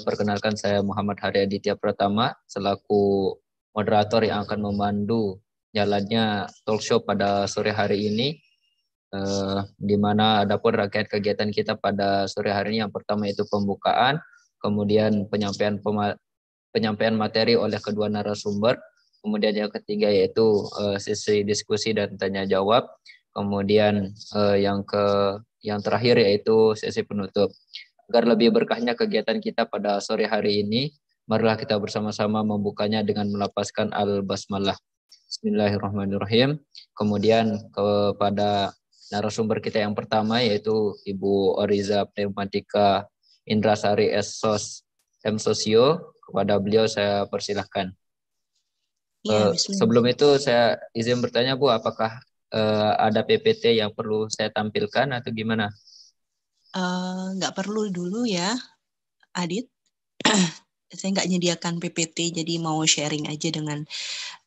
Perkenalkan saya Muhammad Hari Aditya Pratama selaku moderator yang akan memandu jalannya talk show pada sore hari ini eh, di mana pun rakyat kegiatan kita pada sore hari ini yang pertama itu pembukaan, kemudian penyampaian penyampaian materi oleh kedua narasumber, kemudian yang ketiga yaitu eh, sesi diskusi dan tanya jawab, kemudian eh, yang ke yang terakhir yaitu sesi penutup. Agar lebih berkahnya kegiatan kita pada sore hari ini, marilah kita bersama-sama membukanya dengan melapaskan al-basmalah. Bismillahirrahmanirrahim. Kemudian kepada narasumber kita yang pertama yaitu Ibu Oriza Pneumatika Indrasari Esos M Sosio. Kepada beliau saya persilahkan. Ya, Sebelum itu saya izin bertanya Bu, apakah eh, ada PPT yang perlu saya tampilkan atau gimana? Eh, nggak uh, perlu dulu ya, Adit. Saya nggak menyediakan PPT, jadi mau sharing aja dengan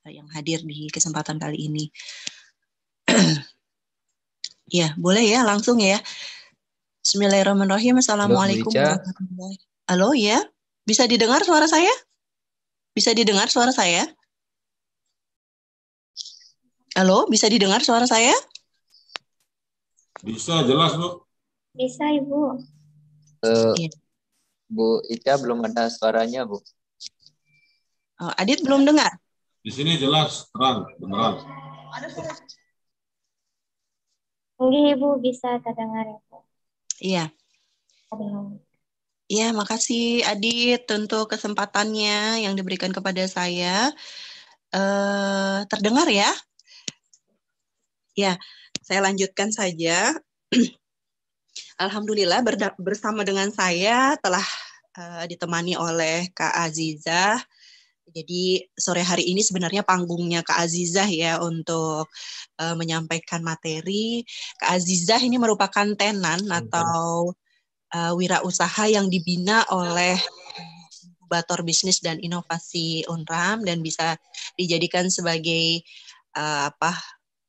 eh, yang hadir di kesempatan kali ini. ya, boleh ya, langsung ya. Bismillahirrahmanirrahim. Assalamualaikum warahmatullahi Halo ya, bisa didengar suara saya? Bisa didengar suara saya? Halo, bisa didengar suara saya? Bisa, jelas, Bu. Bisa, Ibu. Uh, Bu Ica belum ada suaranya, Bu. Oh, Adit belum dengar? Di sini jelas, terang, beneran. Ada Ibu bisa terdengar, ya, bu, Iya. Iya, makasih Adit untuk kesempatannya yang diberikan kepada saya. Uh, terdengar ya? Ya, saya lanjutkan saja. Alhamdulillah bersama dengan saya telah uh, ditemani oleh Kak Aziza. Jadi sore hari ini sebenarnya panggungnya Kak Azizah ya untuk uh, menyampaikan materi. Kak Azizah ini merupakan tenan atau uh, wirausaha yang dibina oleh Bator bisnis dan inovasi Unram dan bisa dijadikan sebagai uh, apa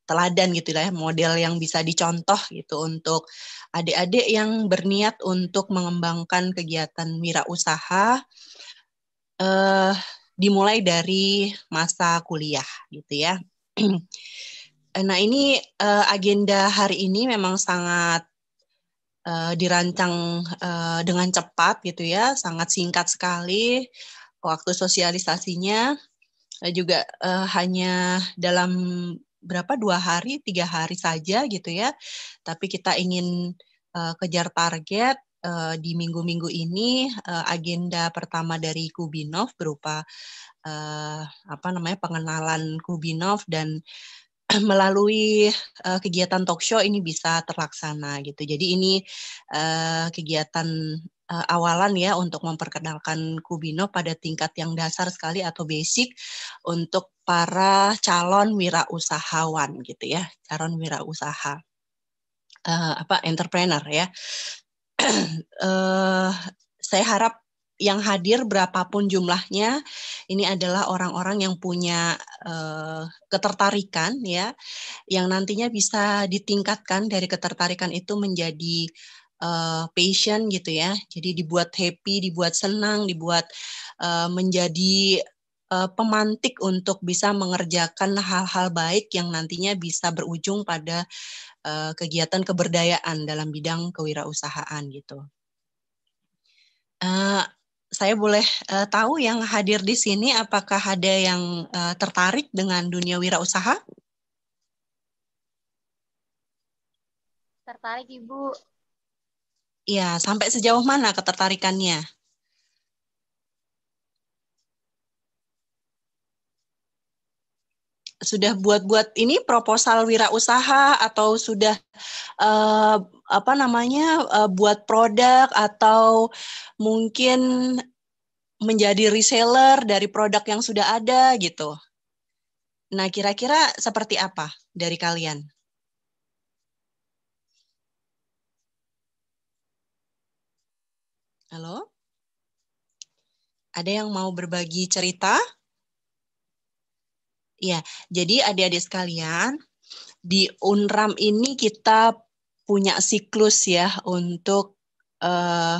teladan gitu lah ya, model yang bisa dicontoh gitu untuk adik-adik yang berniat untuk mengembangkan kegiatan wirausaha eh, dimulai dari masa kuliah gitu ya. nah ini eh, agenda hari ini memang sangat eh, dirancang eh, dengan cepat gitu ya, sangat singkat sekali waktu sosialisasinya eh, juga uh, hanya dalam berapa dua hari tiga hari saja gitu ya tapi kita ingin uh, kejar target uh, di minggu-minggu ini uh, agenda pertama dari Kubinov berupa uh, apa namanya pengenalan Kubinov dan melalui uh, kegiatan talk show ini bisa terlaksana gitu. Jadi ini uh, kegiatan uh, awalan ya untuk memperkenalkan Kubino pada tingkat yang dasar sekali atau basic untuk para calon wirausahawan gitu ya, calon wirausaha uh, apa entrepreneur ya. uh, saya harap yang hadir berapapun jumlahnya ini adalah orang-orang yang punya uh, ketertarikan ya yang nantinya bisa ditingkatkan dari ketertarikan itu menjadi uh, passion gitu ya. Jadi dibuat happy, dibuat senang, dibuat uh, menjadi uh, pemantik untuk bisa mengerjakan hal-hal baik yang nantinya bisa berujung pada uh, kegiatan keberdayaan dalam bidang kewirausahaan gitu. Uh, saya boleh uh, tahu yang hadir di sini apakah ada yang uh, tertarik dengan dunia wirausaha? Tertarik Ibu. Ya, sampai sejauh mana ketertarikannya? Sudah buat-buat ini proposal wirausaha atau sudah uh, apa namanya uh, buat produk atau mungkin menjadi reseller dari produk yang sudah ada gitu. Nah, kira-kira seperti apa dari kalian? Halo? Ada yang mau berbagi cerita? Ya, jadi adik-adik sekalian, di UNRAM ini kita punya siklus ya untuk uh,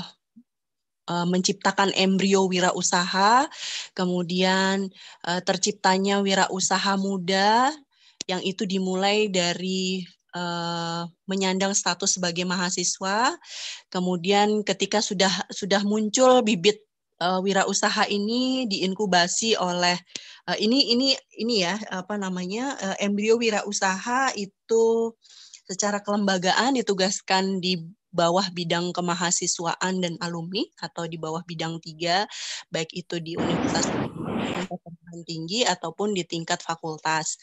uh, menciptakan embrio wirausaha, kemudian uh, terciptanya wirausaha muda yang itu dimulai dari uh, menyandang status sebagai mahasiswa, kemudian ketika sudah sudah muncul bibit uh, wirausaha ini diinkubasi oleh uh, ini ini ini ya apa namanya uh, embrio wirausaha itu secara kelembagaan ditugaskan di bawah bidang kemahasiswaan dan alumni atau di bawah bidang tiga baik itu di universitas perguruan tinggi ataupun di tingkat fakultas.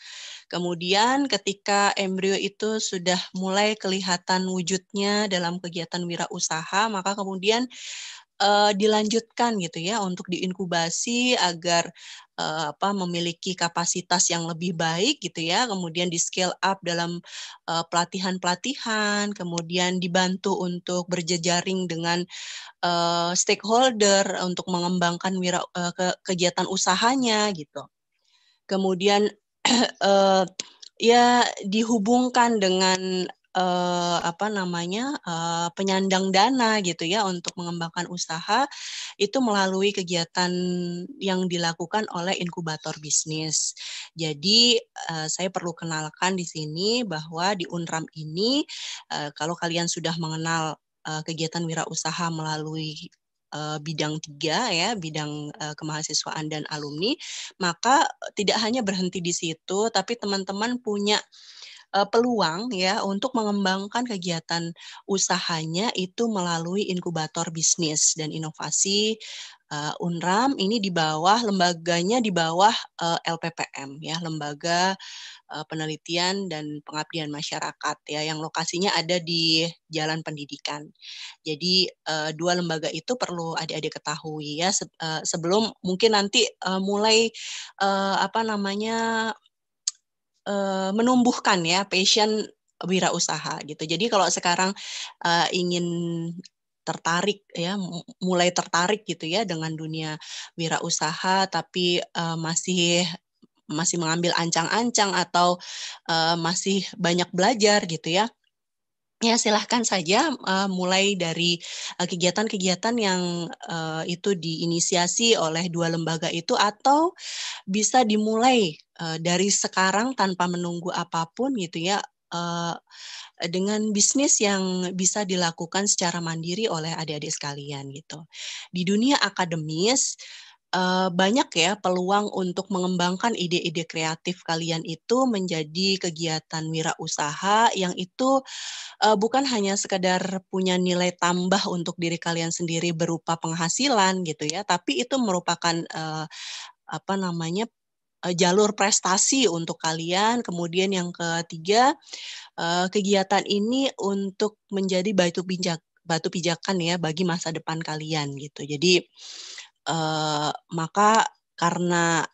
Kemudian ketika embrio itu sudah mulai kelihatan wujudnya dalam kegiatan wirausaha, maka kemudian uh, dilanjutkan gitu ya untuk diinkubasi agar uh, apa memiliki kapasitas yang lebih baik gitu ya kemudian di scale up dalam uh, pelatihan-pelatihan kemudian dibantu untuk berjejaring dengan uh, stakeholder untuk mengembangkan wira, uh, ke, kegiatan usahanya gitu kemudian uh, ya dihubungkan dengan uh, apa namanya uh, penyandang dana gitu ya untuk mengembangkan usaha itu melalui kegiatan yang dilakukan oleh inkubator bisnis. Jadi uh, saya perlu kenalkan di sini bahwa di Unram ini uh, kalau kalian sudah mengenal uh, kegiatan wirausaha melalui bidang tiga ya bidang kemahasiswaan dan alumni maka tidak hanya berhenti di situ tapi teman-teman punya uh, peluang ya untuk mengembangkan kegiatan usahanya itu melalui inkubator bisnis dan inovasi uh, UNRAM ini di bawah lembaganya di bawah uh, LPPM ya lembaga uh, penelitian dan pengabdian masyarakat ya yang lokasinya ada di Jalan Pendidikan. Jadi uh, dua lembaga itu perlu adik-adik ketahui ya se uh, sebelum mungkin nanti uh, mulai uh, apa namanya Eh, menumbuhkan ya passion wirausaha gitu. Jadi kalau sekarang uh, ingin tertarik ya mulai tertarik gitu ya dengan dunia wirausaha tapi uh, masih masih mengambil ancang-ancang atau uh, masih banyak belajar gitu ya ya silahkan saja uh, mulai dari kegiatan-kegiatan uh, yang uh, itu diinisiasi oleh dua lembaga itu atau bisa dimulai Eh, dari sekarang tanpa menunggu apapun gitu ya eh, dengan bisnis yang bisa dilakukan secara mandiri oleh adik-adik sekalian gitu. Di dunia akademis eh, banyak ya peluang untuk mengembangkan ide-ide kreatif kalian itu menjadi kegiatan wirausaha yang itu bukan hanya sekadar punya nilai tambah untuk diri kalian sendiri berupa penghasilan gitu ya, tapi itu merupakan apa namanya Eh, jalur prestasi untuk kalian. Kemudian yang ketiga, eh, kegiatan ini untuk menjadi batu pijak batu pijakan ya bagi masa depan kalian gitu. Jadi uh, maka karena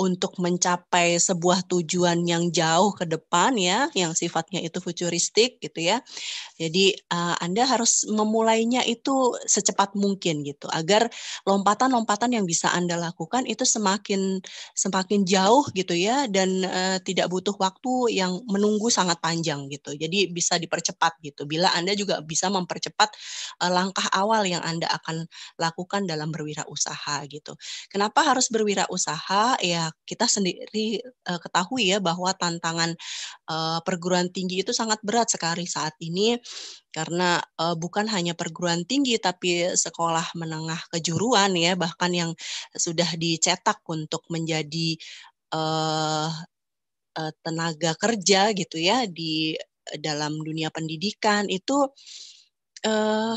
untuk mencapai sebuah tujuan yang jauh ke depan ya, yang sifatnya itu futuristik gitu ya. Jadi uh, Anda harus memulainya itu secepat mungkin gitu agar lompatan-lompatan yang bisa Anda lakukan itu semakin semakin jauh gitu ya dan uh, tidak butuh waktu yang menunggu sangat panjang gitu. Jadi bisa dipercepat gitu. Bila Anda juga bisa mempercepat uh, langkah awal yang Anda akan lakukan dalam berwirausaha gitu. Kenapa harus berwirausaha? Ya kita sendiri uh, ketahui ya bahwa tantangan uh, perguruan tinggi itu sangat berat sekali saat ini karena uh, bukan hanya perguruan tinggi tapi sekolah menengah kejuruan ya bahkan yang sudah dicetak untuk menjadi uh, uh, tenaga kerja gitu ya di dalam dunia pendidikan itu uh,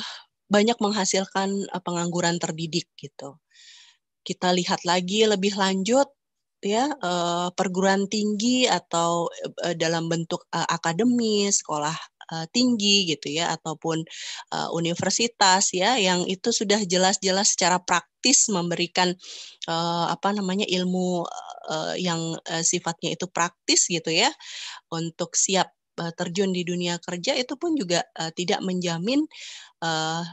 banyak menghasilkan pengangguran terdidik gitu. Kita lihat lagi lebih lanjut ya uh, perguruan tinggi atau uh, dalam bentuk uh, eh, akademis sekolah tinggi gitu ya ataupun uh, universitas ya yang itu sudah jelas-jelas secara praktis memberikan uh, apa namanya ilmu uh, yang uh, sifatnya itu praktis gitu ya untuk siap uh, terjun di dunia kerja itu pun juga uh, tidak menjamin uh,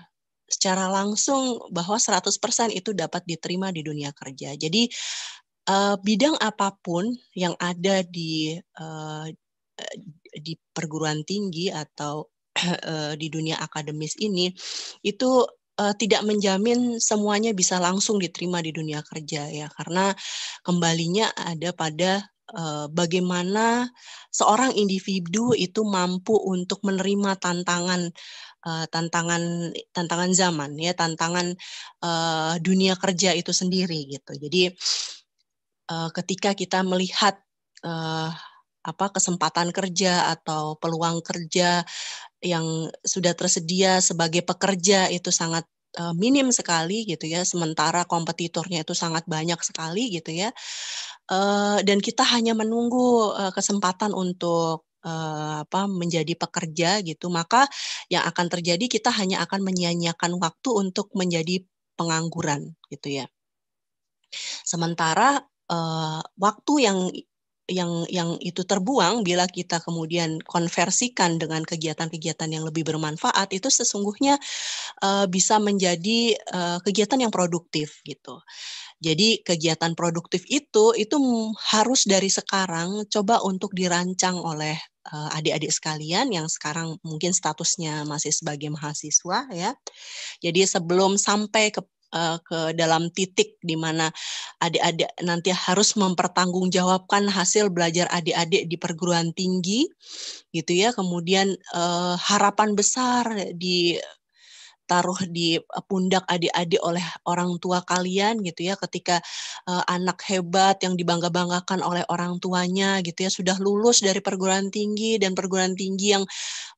secara langsung bahwa 100% itu dapat diterima di dunia kerja. Jadi uh, bidang apapun yang ada di uh, di perguruan tinggi atau uh, di dunia akademis ini itu uh, tidak menjamin semuanya bisa langsung diterima di dunia kerja ya karena kembalinya ada pada bagaimana seorang individu itu mampu untuk menerima tantangan tantangan tantangan zaman ya tantangan dunia kerja itu sendiri gitu jadi Eh, ketika kita melihat uh, apa kesempatan kerja atau peluang kerja yang sudah tersedia sebagai pekerja itu sangat uh, minim sekali gitu ya sementara kompetitornya itu sangat banyak sekali gitu ya uh, dan kita hanya menunggu uh, kesempatan untuk uh, apa menjadi pekerja gitu maka yang akan terjadi kita hanya akan menyia-nyiakan waktu untuk menjadi pengangguran gitu ya Sementara uh, waktu yang yang yang itu terbuang bila kita kemudian konversikan dengan kegiatan-kegiatan yang lebih bermanfaat itu sesungguhnya uh, bisa menjadi uh, kegiatan yang produktif gitu. Jadi kegiatan produktif itu itu harus dari sekarang coba untuk dirancang oleh adik-adik sekalian yang sekarang mungkin statusnya masih sebagai mahasiswa ya. Jadi sebelum sampai ke uh, ke dalam titik di mana adik-adik nanti harus mempertanggungjawabkan hasil belajar adik-adik di perguruan tinggi gitu ya kemudian uh, harapan besar di ditaruh di eh, pundak adik-adik oleh orang tua kalian gitu ya ketika uh, anak hebat yang dibangga-banggakan oleh orang tuanya gitu ya sudah lulus dari perguruan tinggi dan perguruan tinggi yang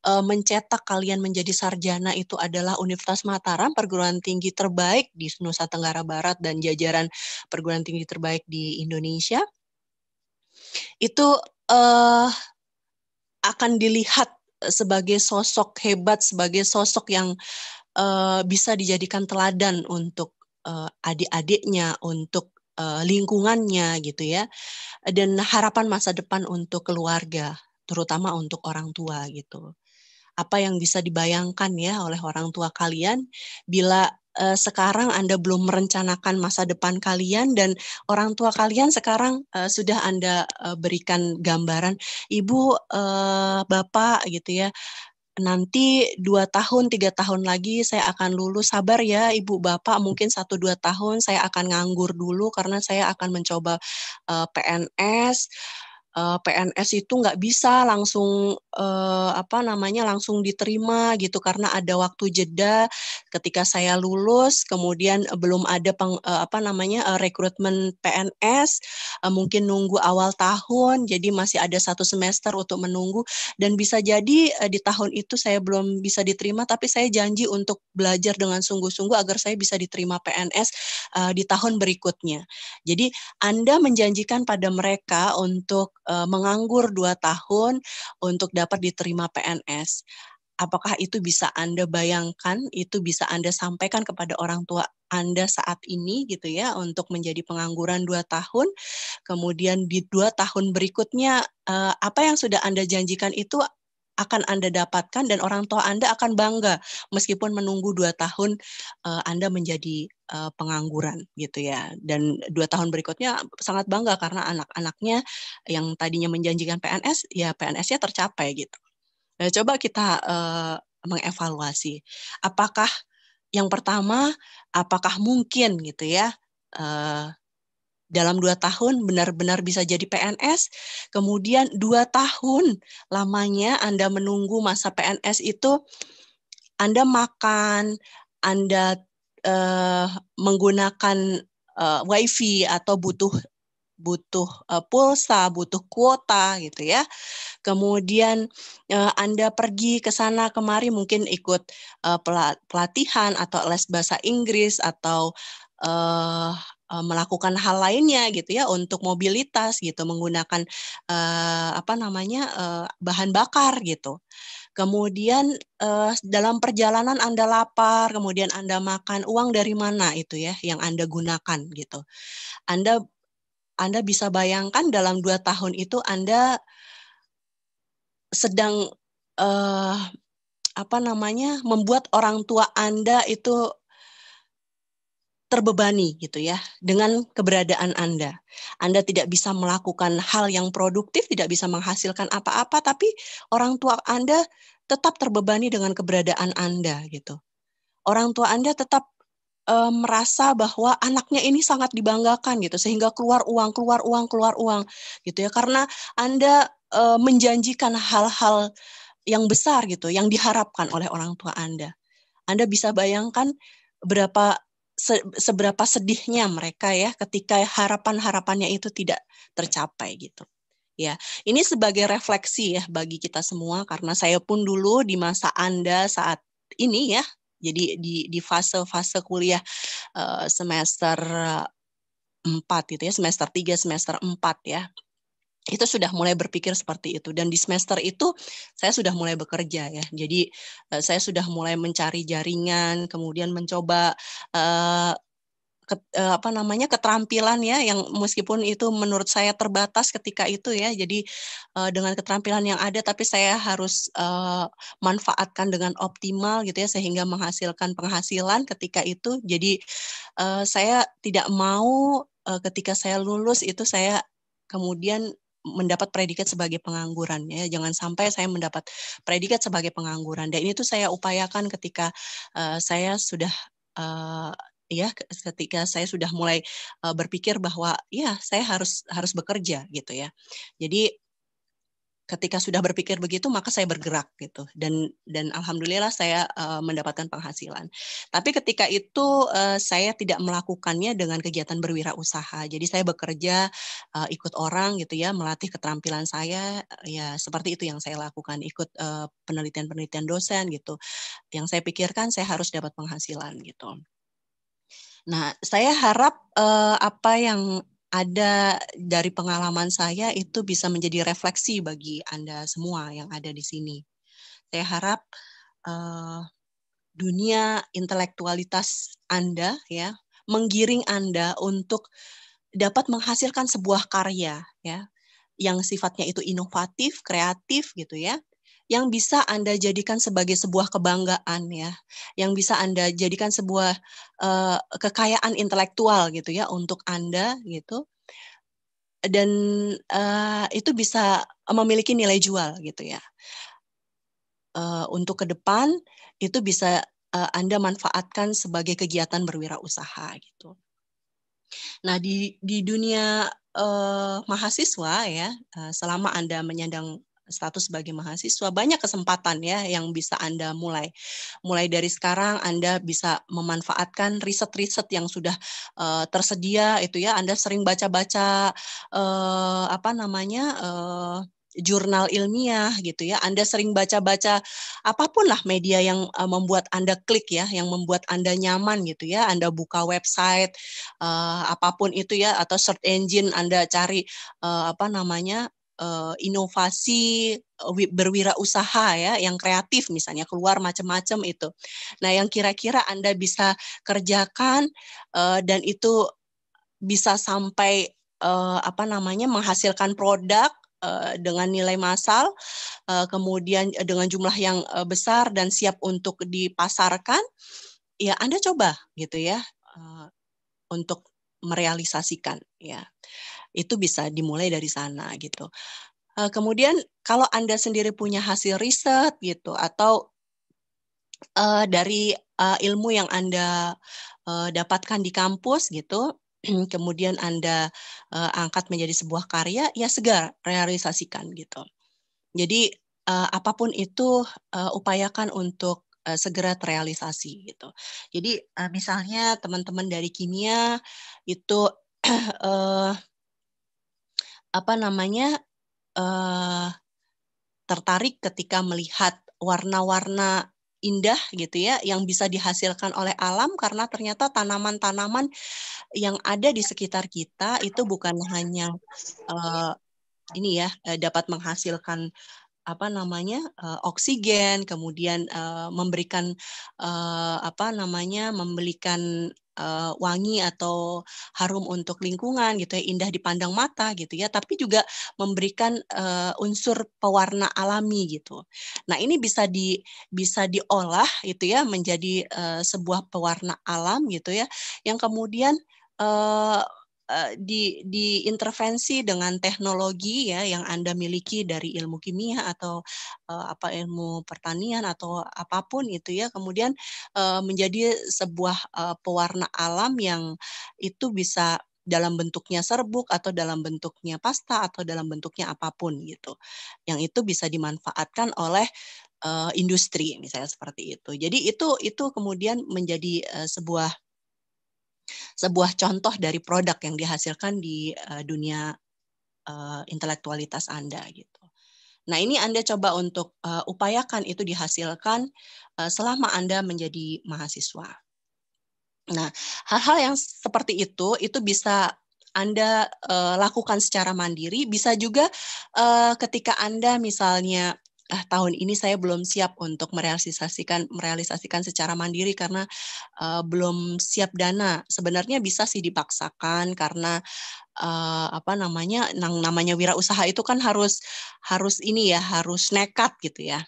uh, mencetak kalian menjadi sarjana itu adalah Universitas Mataram perguruan tinggi terbaik di Nusa Tenggara Barat dan jajaran perguruan tinggi terbaik di Indonesia itu uh, akan dilihat sebagai sosok hebat, sebagai sosok yang uh, bisa dijadikan teladan untuk uh, adik-adiknya, untuk uh, lingkungannya gitu ya, dan harapan masa depan untuk keluarga, terutama untuk orang tua gitu. Apa yang bisa dibayangkan ya oleh orang tua kalian bila uh, sekarang Anda belum merencanakan masa depan kalian dan orang tua kalian sekarang uh, sudah Anda uh, berikan gambaran ibu uh, bapak gitu ya nanti dua tahun tiga tahun lagi saya akan lulus sabar ya ibu bapak mungkin satu dua tahun saya akan nganggur dulu karena saya akan mencoba uh, eh, PNS uh, eh, PNS itu nggak bisa langsung uh, apa namanya langsung diterima gitu karena ada waktu jeda ketika saya lulus kemudian belum ada peng, uh, apa namanya uh, rekrutmen PNS uh, mungkin nunggu awal tahun jadi masih ada satu semester untuk menunggu dan bisa jadi uh, di tahun itu saya belum bisa diterima tapi saya janji untuk belajar dengan sungguh-sungguh agar saya bisa diterima PNS uh, di tahun berikutnya jadi anda menjanjikan pada mereka untuk Eh, menganggur dua tahun untuk dapat diterima PNS. Apakah itu bisa Anda bayangkan, itu bisa Anda sampaikan kepada orang tua Anda saat ini gitu ya untuk menjadi pengangguran dua tahun. Kemudian di dua tahun berikutnya eh, apa yang sudah Anda janjikan itu akan Anda dapatkan dan orang tua Anda akan bangga meskipun menunggu dua tahun uh, Anda menjadi uh, pengangguran gitu ya. Dan dua tahun berikutnya sangat bangga karena anak-anaknya yang tadinya menjanjikan PNS, ya PNS-nya tercapai gitu. Nah, coba kita uh, mengevaluasi apakah yang pertama apakah mungkin gitu ya uh, dalam dua tahun benar-benar bisa jadi PNS, kemudian dua tahun lamanya Anda menunggu masa PNS itu, Anda makan, Anda uh, menggunakan uh, WiFi atau butuh butuh uh, pulsa, butuh kuota gitu ya. Kemudian uh, Anda pergi ke sana kemari mungkin ikut uh, pelatihan atau les bahasa Inggris atau uh, Eh, melakukan hal lainnya gitu ya untuk mobilitas gitu menggunakan uh, apa namanya uh, bahan bakar gitu. Kemudian uh, dalam perjalanan Anda lapar, kemudian Anda makan, uang dari mana itu ya yang Anda gunakan gitu. Anda Anda bisa bayangkan dalam dua tahun itu Anda sedang uh, apa namanya membuat orang tua Anda itu terbebani gitu ya dengan keberadaan Anda. Anda tidak bisa melakukan hal yang produktif, tidak bisa menghasilkan apa-apa tapi orang tua Anda tetap terbebani dengan keberadaan Anda gitu. Orang tua Anda tetap e, merasa bahwa anaknya ini sangat dibanggakan gitu sehingga keluar uang, keluar uang, keluar uang gitu ya karena Anda e, menjanjikan hal-hal yang besar gitu yang diharapkan oleh orang tua Anda. Anda bisa bayangkan berapa se seberapa sedihnya mereka ya ketika harapan-harapannya itu tidak tercapai gitu. Ya, ini sebagai refleksi ya bagi kita semua karena saya pun dulu di masa Anda saat ini ya. Jadi di di fase-fase kuliah eh, semester 4 eh, gitu ya, semester 3, semester 4 ya itu sudah mulai berpikir seperti itu dan di semester itu saya sudah mulai bekerja ya jadi eh, saya sudah mulai mencari jaringan kemudian mencoba uh, ke, uh, apa namanya keterampilan ya yang meskipun itu menurut saya terbatas ketika itu ya jadi uh, dengan keterampilan yang ada tapi saya harus uh, manfaatkan dengan optimal gitu ya sehingga menghasilkan penghasilan ketika itu jadi uh, saya tidak mau uh, ketika saya lulus itu saya kemudian mendapat predikat sebagai pengangguran ya jangan sampai saya mendapat predikat sebagai pengangguran dan ini tuh saya upayakan ketika uh, saya sudah uh, ya ketika saya sudah mulai eh, berpikir bahwa ya saya harus harus bekerja gitu ya jadi ketika sudah berpikir begitu maka saya bergerak gitu dan dan alhamdulillah saya uh, mendapatkan penghasilan. Tapi ketika itu uh, saya tidak melakukannya dengan kegiatan berwirausaha. Jadi saya bekerja uh, ikut orang gitu ya, melatih keterampilan saya ya seperti itu yang saya lakukan, ikut uh, penelitian-penelitian dosen gitu. Yang saya pikirkan saya harus dapat penghasilan gitu. Nah, saya harap uh, apa yang ada dari pengalaman saya itu bisa menjadi refleksi bagi Anda semua yang ada di sini. Saya harap uh, dunia intelektualitas Anda ya menggiring Anda untuk dapat menghasilkan sebuah karya ya yang sifatnya itu inovatif, kreatif gitu ya yang bisa Anda jadikan sebagai sebuah kebanggaan ya, yang bisa Anda jadikan sebuah uh, kekayaan intelektual gitu ya untuk Anda gitu. Dan uh, itu bisa memiliki nilai jual gitu ya. Uh, untuk ke depan itu bisa uh, Anda manfaatkan sebagai kegiatan berwirausaha gitu. Nah, di di dunia uh, mahasiswa ya, uh, selama Anda menyandang status sebagai mahasiswa banyak kesempatan ya yang bisa Anda mulai. Mulai dari sekarang Anda bisa memanfaatkan riset-riset yang sudah uh, tersedia itu ya Anda sering baca-baca uh, apa namanya uh, jurnal ilmiah gitu ya. Anda sering baca-baca apapun lah media yang uh, membuat Anda klik ya, yang membuat Anda nyaman gitu ya. Anda buka website uh, apapun itu ya atau search engine Anda cari uh, apa namanya uh, inovasi eh, berwirausaha ya yang kreatif misalnya keluar macam-macam itu. Nah, yang kira-kira Anda bisa kerjakan uh, dan itu bisa sampai uh, apa namanya menghasilkan produk dengan nilai massal, kemudian dengan jumlah yang besar dan siap untuk dipasarkan, ya Anda coba gitu ya untuk merealisasikan ya itu bisa dimulai dari sana gitu. Eh, kemudian kalau Anda sendiri punya hasil riset gitu atau uh, dari uh, ilmu yang Anda uh, dapatkan di kampus gitu, kemudian Anda uh, angkat menjadi sebuah karya, ya segar realisasikan gitu. Jadi uh, apapun itu uh, upayakan untuk segera terrealisasi gitu. Jadi misalnya teman-teman dari kimia itu eh, apa namanya uh, tertarik ketika melihat warna-warna indah gitu ya yang bisa dihasilkan oleh alam karena ternyata tanaman-tanaman yang ada di sekitar kita itu bukan hanya uh, ini ya eh, dapat menghasilkan apa namanya uh, oksigen kemudian uh, memberikan uh, apa namanya memberikan uh, wangi atau harum untuk lingkungan gitu ya indah dipandang mata gitu ya tapi juga memberikan uh, unsur pewarna alami gitu nah ini bisa di bisa diolah gitu ya menjadi uh, sebuah pewarna alam gitu ya yang kemudian uh, Eh, di diintervensi dengan teknologi ya yang Anda miliki dari ilmu kimia atau uh, apa ilmu pertanian atau apapun itu ya kemudian uh, menjadi sebuah uh, pewarna alam yang itu bisa dalam bentuknya serbuk atau dalam bentuknya pasta atau dalam bentuknya apapun gitu. Yang itu bisa dimanfaatkan oleh uh, industri misalnya seperti itu. Jadi itu itu kemudian menjadi uh, sebuah sebuah contoh dari produk yang dihasilkan di uh, dunia uh, intelektualitas Anda gitu. Nah, ini Anda coba untuk uh, upayakan itu dihasilkan uh, selama Anda menjadi mahasiswa. Nah, hal-hal yang seperti itu itu bisa Anda uh, lakukan secara mandiri, bisa juga uh, ketika Anda misalnya ah, tahun ini saya belum siap untuk merealisasikan merealisasikan secara mandiri karena uh, belum siap dana. Sebenarnya bisa sih dipaksakan karena uh, apa namanya nang, namanya wirausaha itu kan harus harus ini ya, harus nekat gitu ya.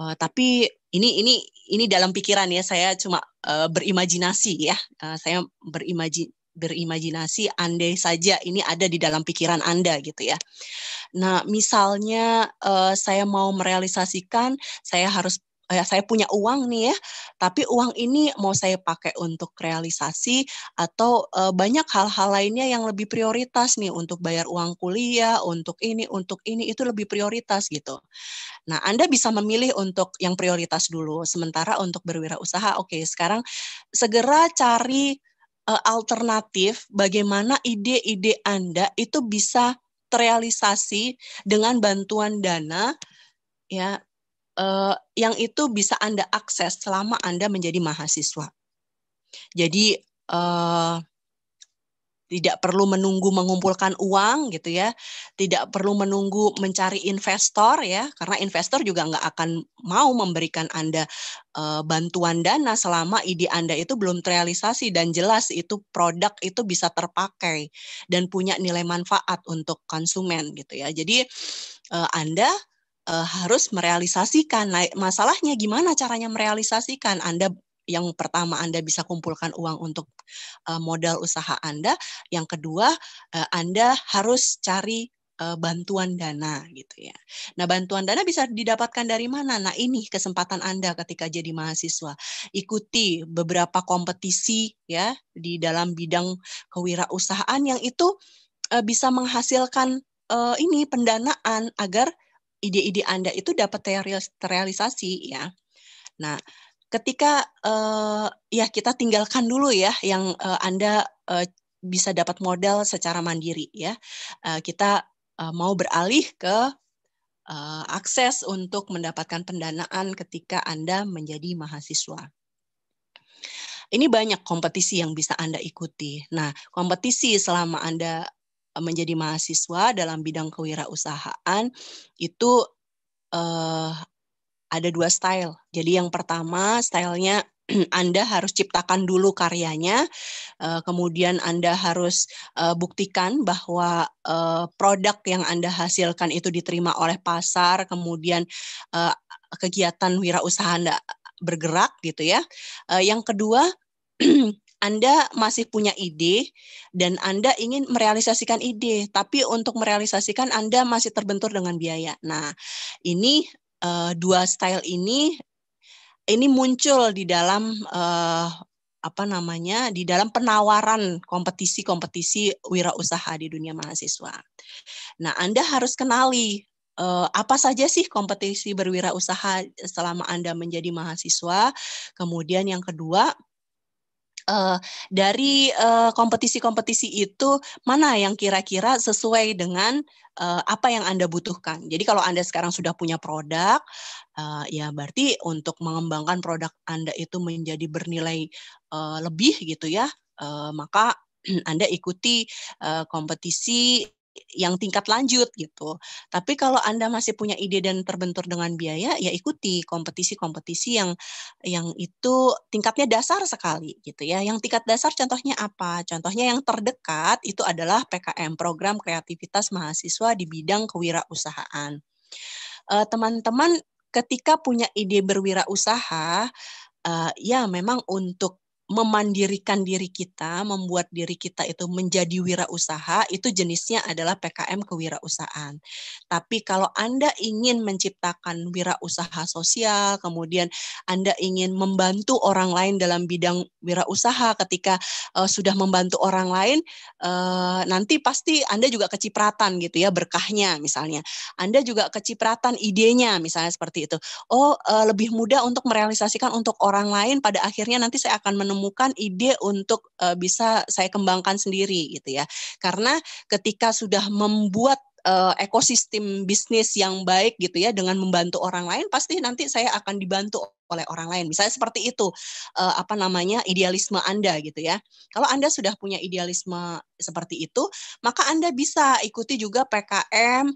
Uh, tapi ini ini ini dalam pikiran ya saya cuma uh, berimajinasi ya uh, saya berimajin berimajinasi andai saja ini ada di dalam pikiran Anda gitu ya. Nah, misalnya uh, saya mau merealisasikan saya harus uh, saya punya uang nih ya, tapi uang ini mau saya pakai untuk realisasi atau uh, banyak hal-hal lainnya yang lebih prioritas nih untuk bayar uang kuliah, untuk ini, untuk ini itu lebih prioritas gitu. Nah, Anda bisa memilih untuk yang prioritas dulu, sementara untuk berwirausaha, oke, okay, sekarang segera cari uh, alternatif bagaimana ide-ide Anda itu bisa terrealisasi dengan bantuan dana ya uh, yang itu bisa Anda akses selama Anda menjadi mahasiswa. Jadi uh, tidak perlu menunggu mengumpulkan uang gitu ya, tidak perlu menunggu mencari investor ya, karena investor juga nggak akan mau memberikan anda e, bantuan dana selama ide anda itu belum terrealisasi dan jelas itu produk itu bisa terpakai dan punya nilai manfaat untuk konsumen gitu ya. Jadi e, anda E, harus merealisasikan. Nah, masalahnya gimana caranya merealisasikan? Anda yang pertama Anda bisa kumpulkan uang untuk uh, modal usaha Anda, yang kedua uh, Anda harus cari bantuan dana gitu ya. Nah, bantuan dana bisa didapatkan dari mana? Nah, ini kesempatan Anda ketika jadi mahasiswa. Ikuti beberapa kompetisi ya di dalam bidang kewirausahaan yang itu uh, bisa menghasilkan uh, ini pendanaan agar ide-ide Anda itu dapat terrealisasi ya. Nah, ketika uh, ya kita tinggalkan dulu ya yang uh, Anda uh, bisa dapat modal secara mandiri ya. Uh, kita uh, mau beralih ke uh, akses untuk mendapatkan pendanaan ketika Anda menjadi mahasiswa ini banyak kompetisi yang bisa Anda ikuti. Nah, kompetisi selama Anda menjadi mahasiswa dalam bidang kewirausahaan itu eh, ada dua style. Jadi yang pertama stylenya anda harus ciptakan dulu karyanya, eh, kemudian Anda harus eh, buktikan bahwa eh, produk yang Anda hasilkan itu diterima oleh pasar, kemudian kegiatan wirausaha Anda bergerak gitu ya. Yang kedua, anda masih punya ide dan Anda ingin merealisasikan ide, tapi untuk merealisasikan Anda masih terbentur dengan biaya. Nah, ini uh, dua style ini ini muncul di dalam uh, apa namanya di dalam penawaran kompetisi-kompetisi wirausaha di dunia mahasiswa. Nah, Anda harus kenali uh, apa saja sih kompetisi berwirausaha selama Anda menjadi mahasiswa. Kemudian yang kedua, uh, dari eh, kompetisi-kompetisi uh, itu mana yang kira-kira sesuai dengan uh, apa yang Anda butuhkan. Jadi kalau Anda sekarang sudah punya produk, uh, ya berarti untuk mengembangkan produk Anda itu menjadi bernilai uh, lebih gitu ya, uh, maka anda ikuti uh, kompetisi yang tingkat lanjut gitu. Tapi kalau Anda masih punya ide dan terbentur dengan biaya, ya ikuti kompetisi-kompetisi yang yang itu tingkatnya dasar sekali gitu ya. Yang tingkat dasar contohnya apa? Contohnya yang terdekat itu adalah PKM, program kreativitas mahasiswa di bidang kewirausahaan. Eh, teman-teman ketika punya ide berwirausaha, eh, ya memang untuk memandirikan diri kita, membuat diri kita itu menjadi wirausaha, itu jenisnya adalah PKM kewirausahaan. Tapi kalau Anda ingin menciptakan wirausaha sosial, kemudian Anda ingin membantu orang lain dalam bidang wirausaha ketika uh, sudah membantu orang lain, uh, nanti pasti Anda juga kecipratan gitu ya berkahnya misalnya. Anda juga kecipratan idenya misalnya seperti itu. Oh, uh, lebih mudah untuk merealisasikan untuk orang lain pada akhirnya nanti saya akan menemukan menemukan ide untuk uh, bisa saya kembangkan sendiri gitu ya. Karena ketika sudah membuat uh, ekosistem bisnis yang baik gitu ya dengan membantu orang lain pasti nanti saya akan dibantu oleh orang lain misalnya seperti itu uh, apa namanya idealisme anda gitu ya kalau anda sudah punya idealisme seperti itu maka anda bisa ikuti juga PKM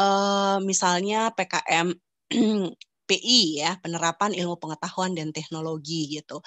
uh, misalnya PKM PI ya penerapan ilmu pengetahuan dan teknologi gitu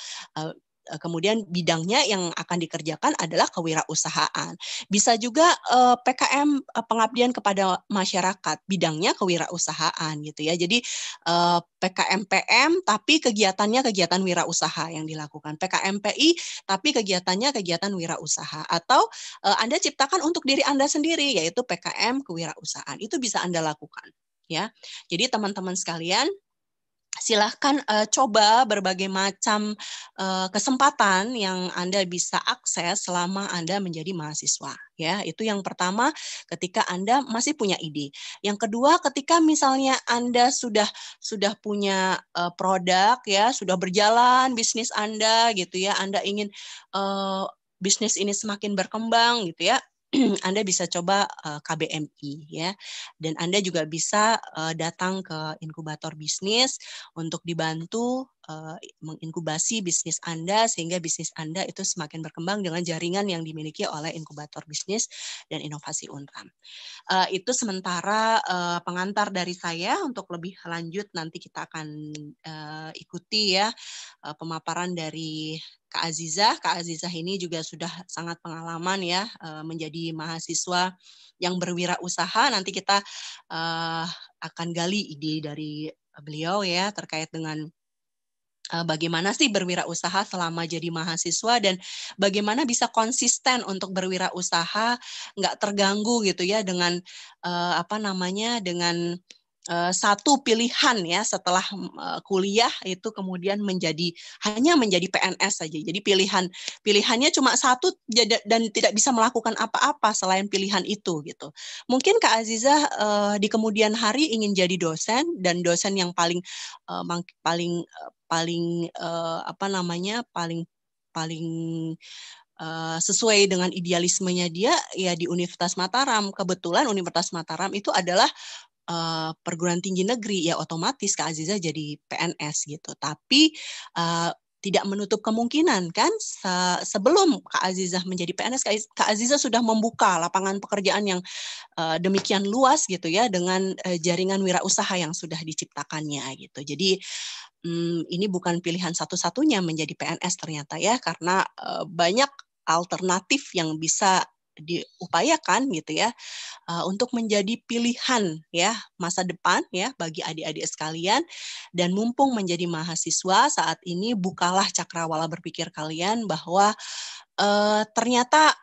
Eh, kemudian bidangnya yang akan dikerjakan adalah kewirausahaan. Bisa juga uh, eh, PKM eh, pengabdian kepada masyarakat, bidangnya kewirausahaan gitu ya. Jadi uh, PKM PM tapi kegiatannya kegiatan wirausaha yang dilakukan. PKMPI tapi kegiatannya kegiatan wirausaha atau uh, Anda ciptakan untuk diri Anda sendiri yaitu PKM kewirausahaan. Itu bisa Anda lakukan ya. Jadi teman-teman sekalian silahkan uh, coba berbagai macam uh, kesempatan yang Anda bisa akses selama Anda menjadi mahasiswa ya itu yang pertama ketika Anda masih punya ide yang kedua ketika misalnya Anda sudah sudah punya uh, produk ya sudah berjalan bisnis Anda gitu ya Anda ingin uh, bisnis ini semakin berkembang gitu ya Anda bisa coba uh, eh, KBMI ya. Dan Anda juga bisa uh, datang ke inkubator bisnis untuk dibantu uh, menginkubasi bisnis Anda sehingga bisnis Anda itu semakin berkembang dengan jaringan yang dimiliki oleh inkubator bisnis dan inovasi Unram. Uh, itu sementara uh, pengantar dari saya untuk lebih lanjut nanti kita akan uh, ikuti ya uh, pemaparan dari Kak Azizah. Kak Azizah ini juga sudah sangat pengalaman ya eh, menjadi mahasiswa yang berwirausaha. Nanti kita eh, akan gali ide dari beliau ya terkait dengan eh, bagaimana sih berwirausaha selama jadi mahasiswa dan bagaimana bisa konsisten untuk berwirausaha nggak terganggu gitu ya dengan apa namanya dengan Eh, satu pilihan ya setelah eh, kuliah itu kemudian menjadi hanya menjadi PNS saja. Jadi pilihan pilihannya cuma satu dan tidak bisa melakukan apa-apa selain pilihan itu gitu. Mungkin Kak Aziza eh, di kemudian hari ingin jadi dosen dan dosen yang paling paling paling apa namanya paling paling sesuai dengan idealismenya dia ya di Universitas Mataram. Kebetulan Universitas Mataram itu adalah uh, perguruan tinggi negeri ya otomatis Kak Aziza jadi PNS gitu. Tapi uh, tidak menutup kemungkinan kan se sebelum Kak Aziza menjadi PNS Kak Aziza sudah membuka lapangan pekerjaan yang uh, demikian luas gitu ya dengan uh, jaringan wirausaha yang sudah diciptakannya gitu. Jadi um, ini bukan pilihan satu-satunya menjadi PNS ternyata ya karena uh, banyak alternatif yang bisa diupayakan gitu ya eh, untuk menjadi pilihan ya masa depan ya bagi adik-adik sekalian dan mumpung menjadi mahasiswa saat ini bukalah cakrawala berpikir kalian bahwa uh, ternyata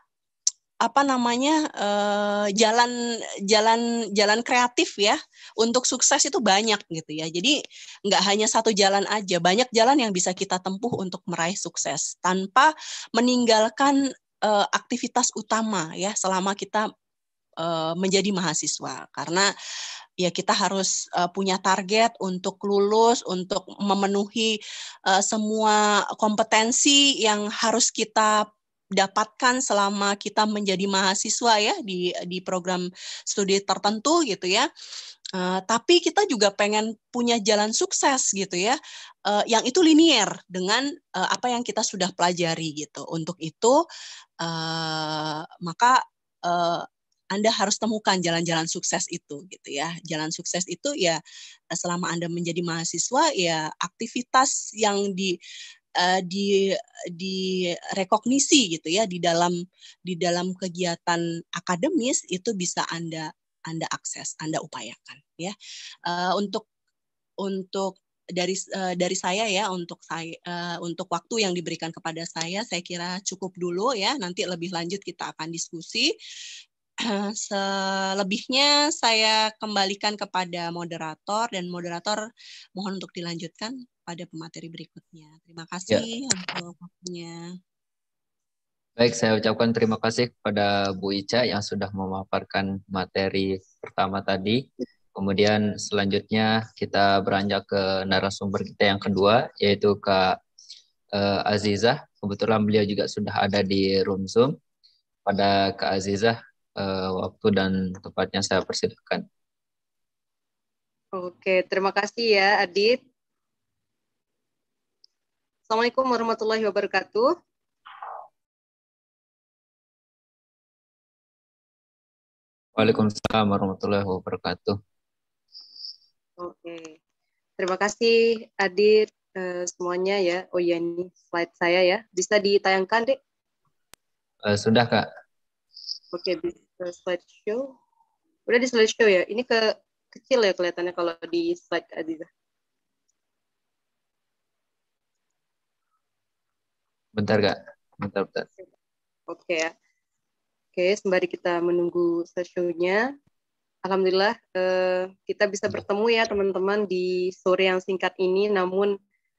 apa namanya uh, jalan jalan jalan kreatif ya untuk sukses itu banyak gitu ya jadi nggak hanya satu jalan aja banyak jalan yang bisa kita tempuh untuk meraih sukses tanpa meninggalkan Eh, aktivitas utama ya selama kita eh, menjadi mahasiswa karena ya kita harus eh, punya target untuk lulus untuk memenuhi semua kompetensi yang harus kita dapatkan selama kita menjadi mahasiswa ya di di program studi tertentu gitu ya Uh, tapi kita juga pengen punya jalan sukses gitu ya, uh, yang itu linier dengan uh, apa yang kita sudah pelajari gitu. Untuk itu uh, maka uh, anda harus temukan jalan-jalan sukses itu gitu ya. Jalan sukses itu ya selama Anda menjadi mahasiswa ya aktivitas yang di di di direkognisi gitu ya di dalam di dalam kegiatan akademis itu bisa Anda anda akses, Anda upayakan ya. Uh, untuk untuk dari uh, dari saya ya untuk saya uh, untuk waktu yang diberikan kepada saya saya kira cukup dulu ya nanti lebih lanjut kita akan diskusi selebihnya saya kembalikan kepada moderator dan moderator mohon untuk dilanjutkan pada pemateri berikutnya. Terima ya. kasih ya. untuk waktunya. Baik, saya ucapkan terima kasih kepada Bu Ica yang sudah memaparkan materi pertama tadi. Kemudian selanjutnya kita beranjak ke narasumber kita yang kedua, yaitu Kak uh, Azizah. Kebetulan beliau juga sudah ada di room Zoom. Pada Kak Azizah, uh, waktu dan tempatnya saya persilahkan. Oke, terima kasih ya Adit. Assalamualaikum warahmatullahi wabarakatuh. Waalaikumsalam warahmatullahi wabarakatuh. Oke. Terima kasih Adit uh, semuanya ya. Oh iya ini slide saya ya. Bisa ditayangkan, deh. Uh, sudah, Kak. Oke, bisa slide show. Udah di slide show ya. Ini ke kecil ya kelihatannya kalau di slide Adit. Bentar, Kak. Bentar, bentar. Oke ya. Oke, sembari kita menunggu sesionya, Alhamdulillah eh, kita bisa bertemu ya teman-teman di sore yang singkat ini. Namun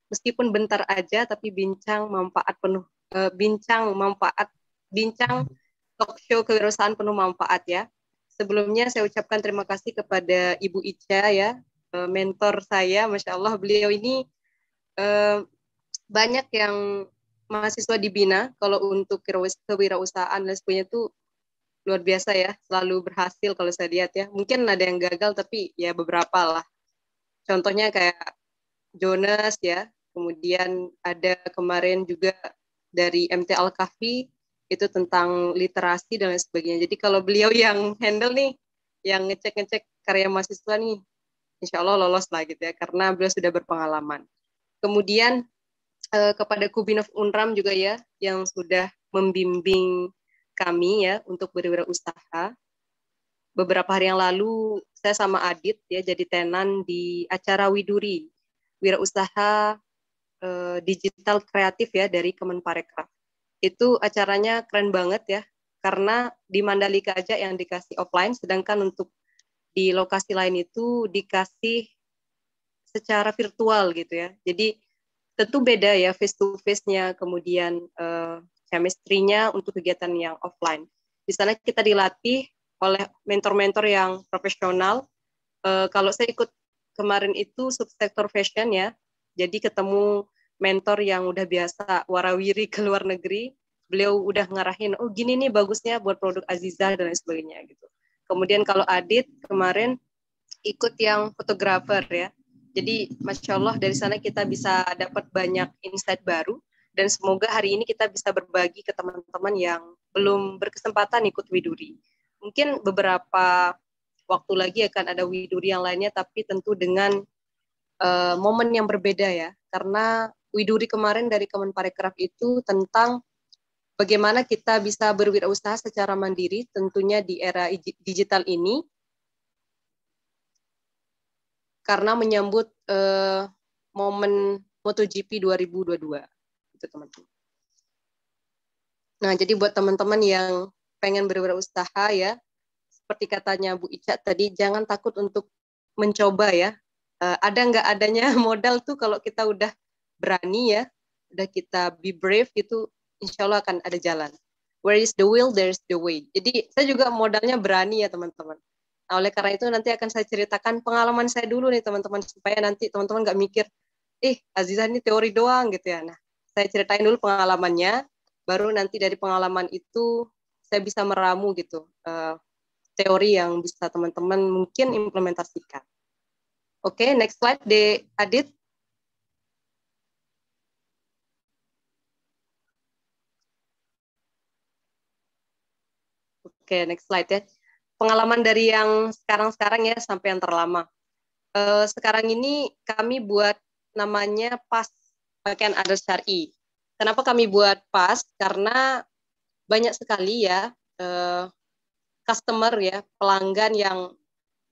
meskipun bentar aja, tapi bincang manfaat penuh, eh, bincang manfaat, bincang talk show kewirausahaan penuh manfaat ya. Sebelumnya saya ucapkan terima kasih kepada Ibu Ica ya, eh, mentor saya. Masya Allah beliau ini eh, banyak yang mahasiswa dibina kalau untuk kewirausahaan dan sebagainya itu luar biasa ya, selalu berhasil kalau saya lihat ya. Mungkin ada yang gagal tapi ya beberapa lah. Contohnya kayak Jonas ya, kemudian ada kemarin juga dari MT Al Kafi itu tentang literasi dan lain sebagainya. Jadi kalau beliau yang handle nih, yang ngecek-ngecek karya mahasiswa nih, insya Allah lolos lah gitu ya, karena beliau sudah berpengalaman. Kemudian eh, kepada Kubinov Unram juga ya, yang sudah membimbing kami ya untuk berwirausaha. Beberapa hari yang lalu saya sama Adit ya jadi tenan di acara Widuri wirausaha eh, digital kreatif ya dari Kemenparekraf. Itu acaranya keren banget ya karena di Mandalika aja yang dikasih offline sedangkan untuk di lokasi lain itu dikasih secara virtual gitu ya. Jadi tentu beda ya face to face-nya kemudian eh, chemistry-nya untuk kegiatan yang offline. Di sana kita dilatih oleh mentor-mentor yang profesional. E, kalau saya ikut kemarin itu subsektor fashion ya, jadi ketemu mentor yang udah biasa warawiri ke luar negeri, beliau udah ngarahin, oh gini nih bagusnya buat produk Aziza dan lain sebagainya gitu. Kemudian kalau Adit kemarin ikut yang fotografer ya, jadi masya Allah dari sana kita bisa dapat banyak insight baru dan semoga hari ini kita bisa berbagi ke teman-teman yang belum berkesempatan ikut Widuri. Mungkin beberapa waktu lagi akan ada Widuri yang lainnya, tapi tentu dengan uh, momen yang berbeda ya, karena Widuri kemarin dari Kemenparekraf itu tentang bagaimana kita bisa berwirausaha secara mandiri, tentunya di era digital ini, karena menyambut uh, momen MotoGP 2022 gitu teman-teman. Nah, jadi buat teman-teman yang pengen berwirausaha ya, seperti katanya Bu Ica tadi, jangan takut untuk mencoba ya. Eh, ada nggak adanya modal tuh kalau kita udah berani ya, udah kita be brave itu, insya Allah akan ada jalan. Where is the will, there is the way. Jadi saya juga modalnya berani ya teman-teman. Nah, oleh karena itu nanti akan saya ceritakan pengalaman saya dulu nih teman-teman supaya nanti teman-teman nggak mikir, eh Aziza ini teori doang gitu ya. Nah saya ceritain dulu pengalamannya, baru nanti dari pengalaman itu saya bisa meramu gitu uh, teori yang bisa teman-teman mungkin implementasikan. Oke, okay, next slide, De Adit. Oke, okay, next slide ya. Pengalaman dari yang sekarang-sekarang ya sampai yang terlama. Uh, sekarang ini kami buat namanya PAS pakaian adat syari. Kenapa kami buat pas? Karena banyak sekali ya eh, customer ya pelanggan yang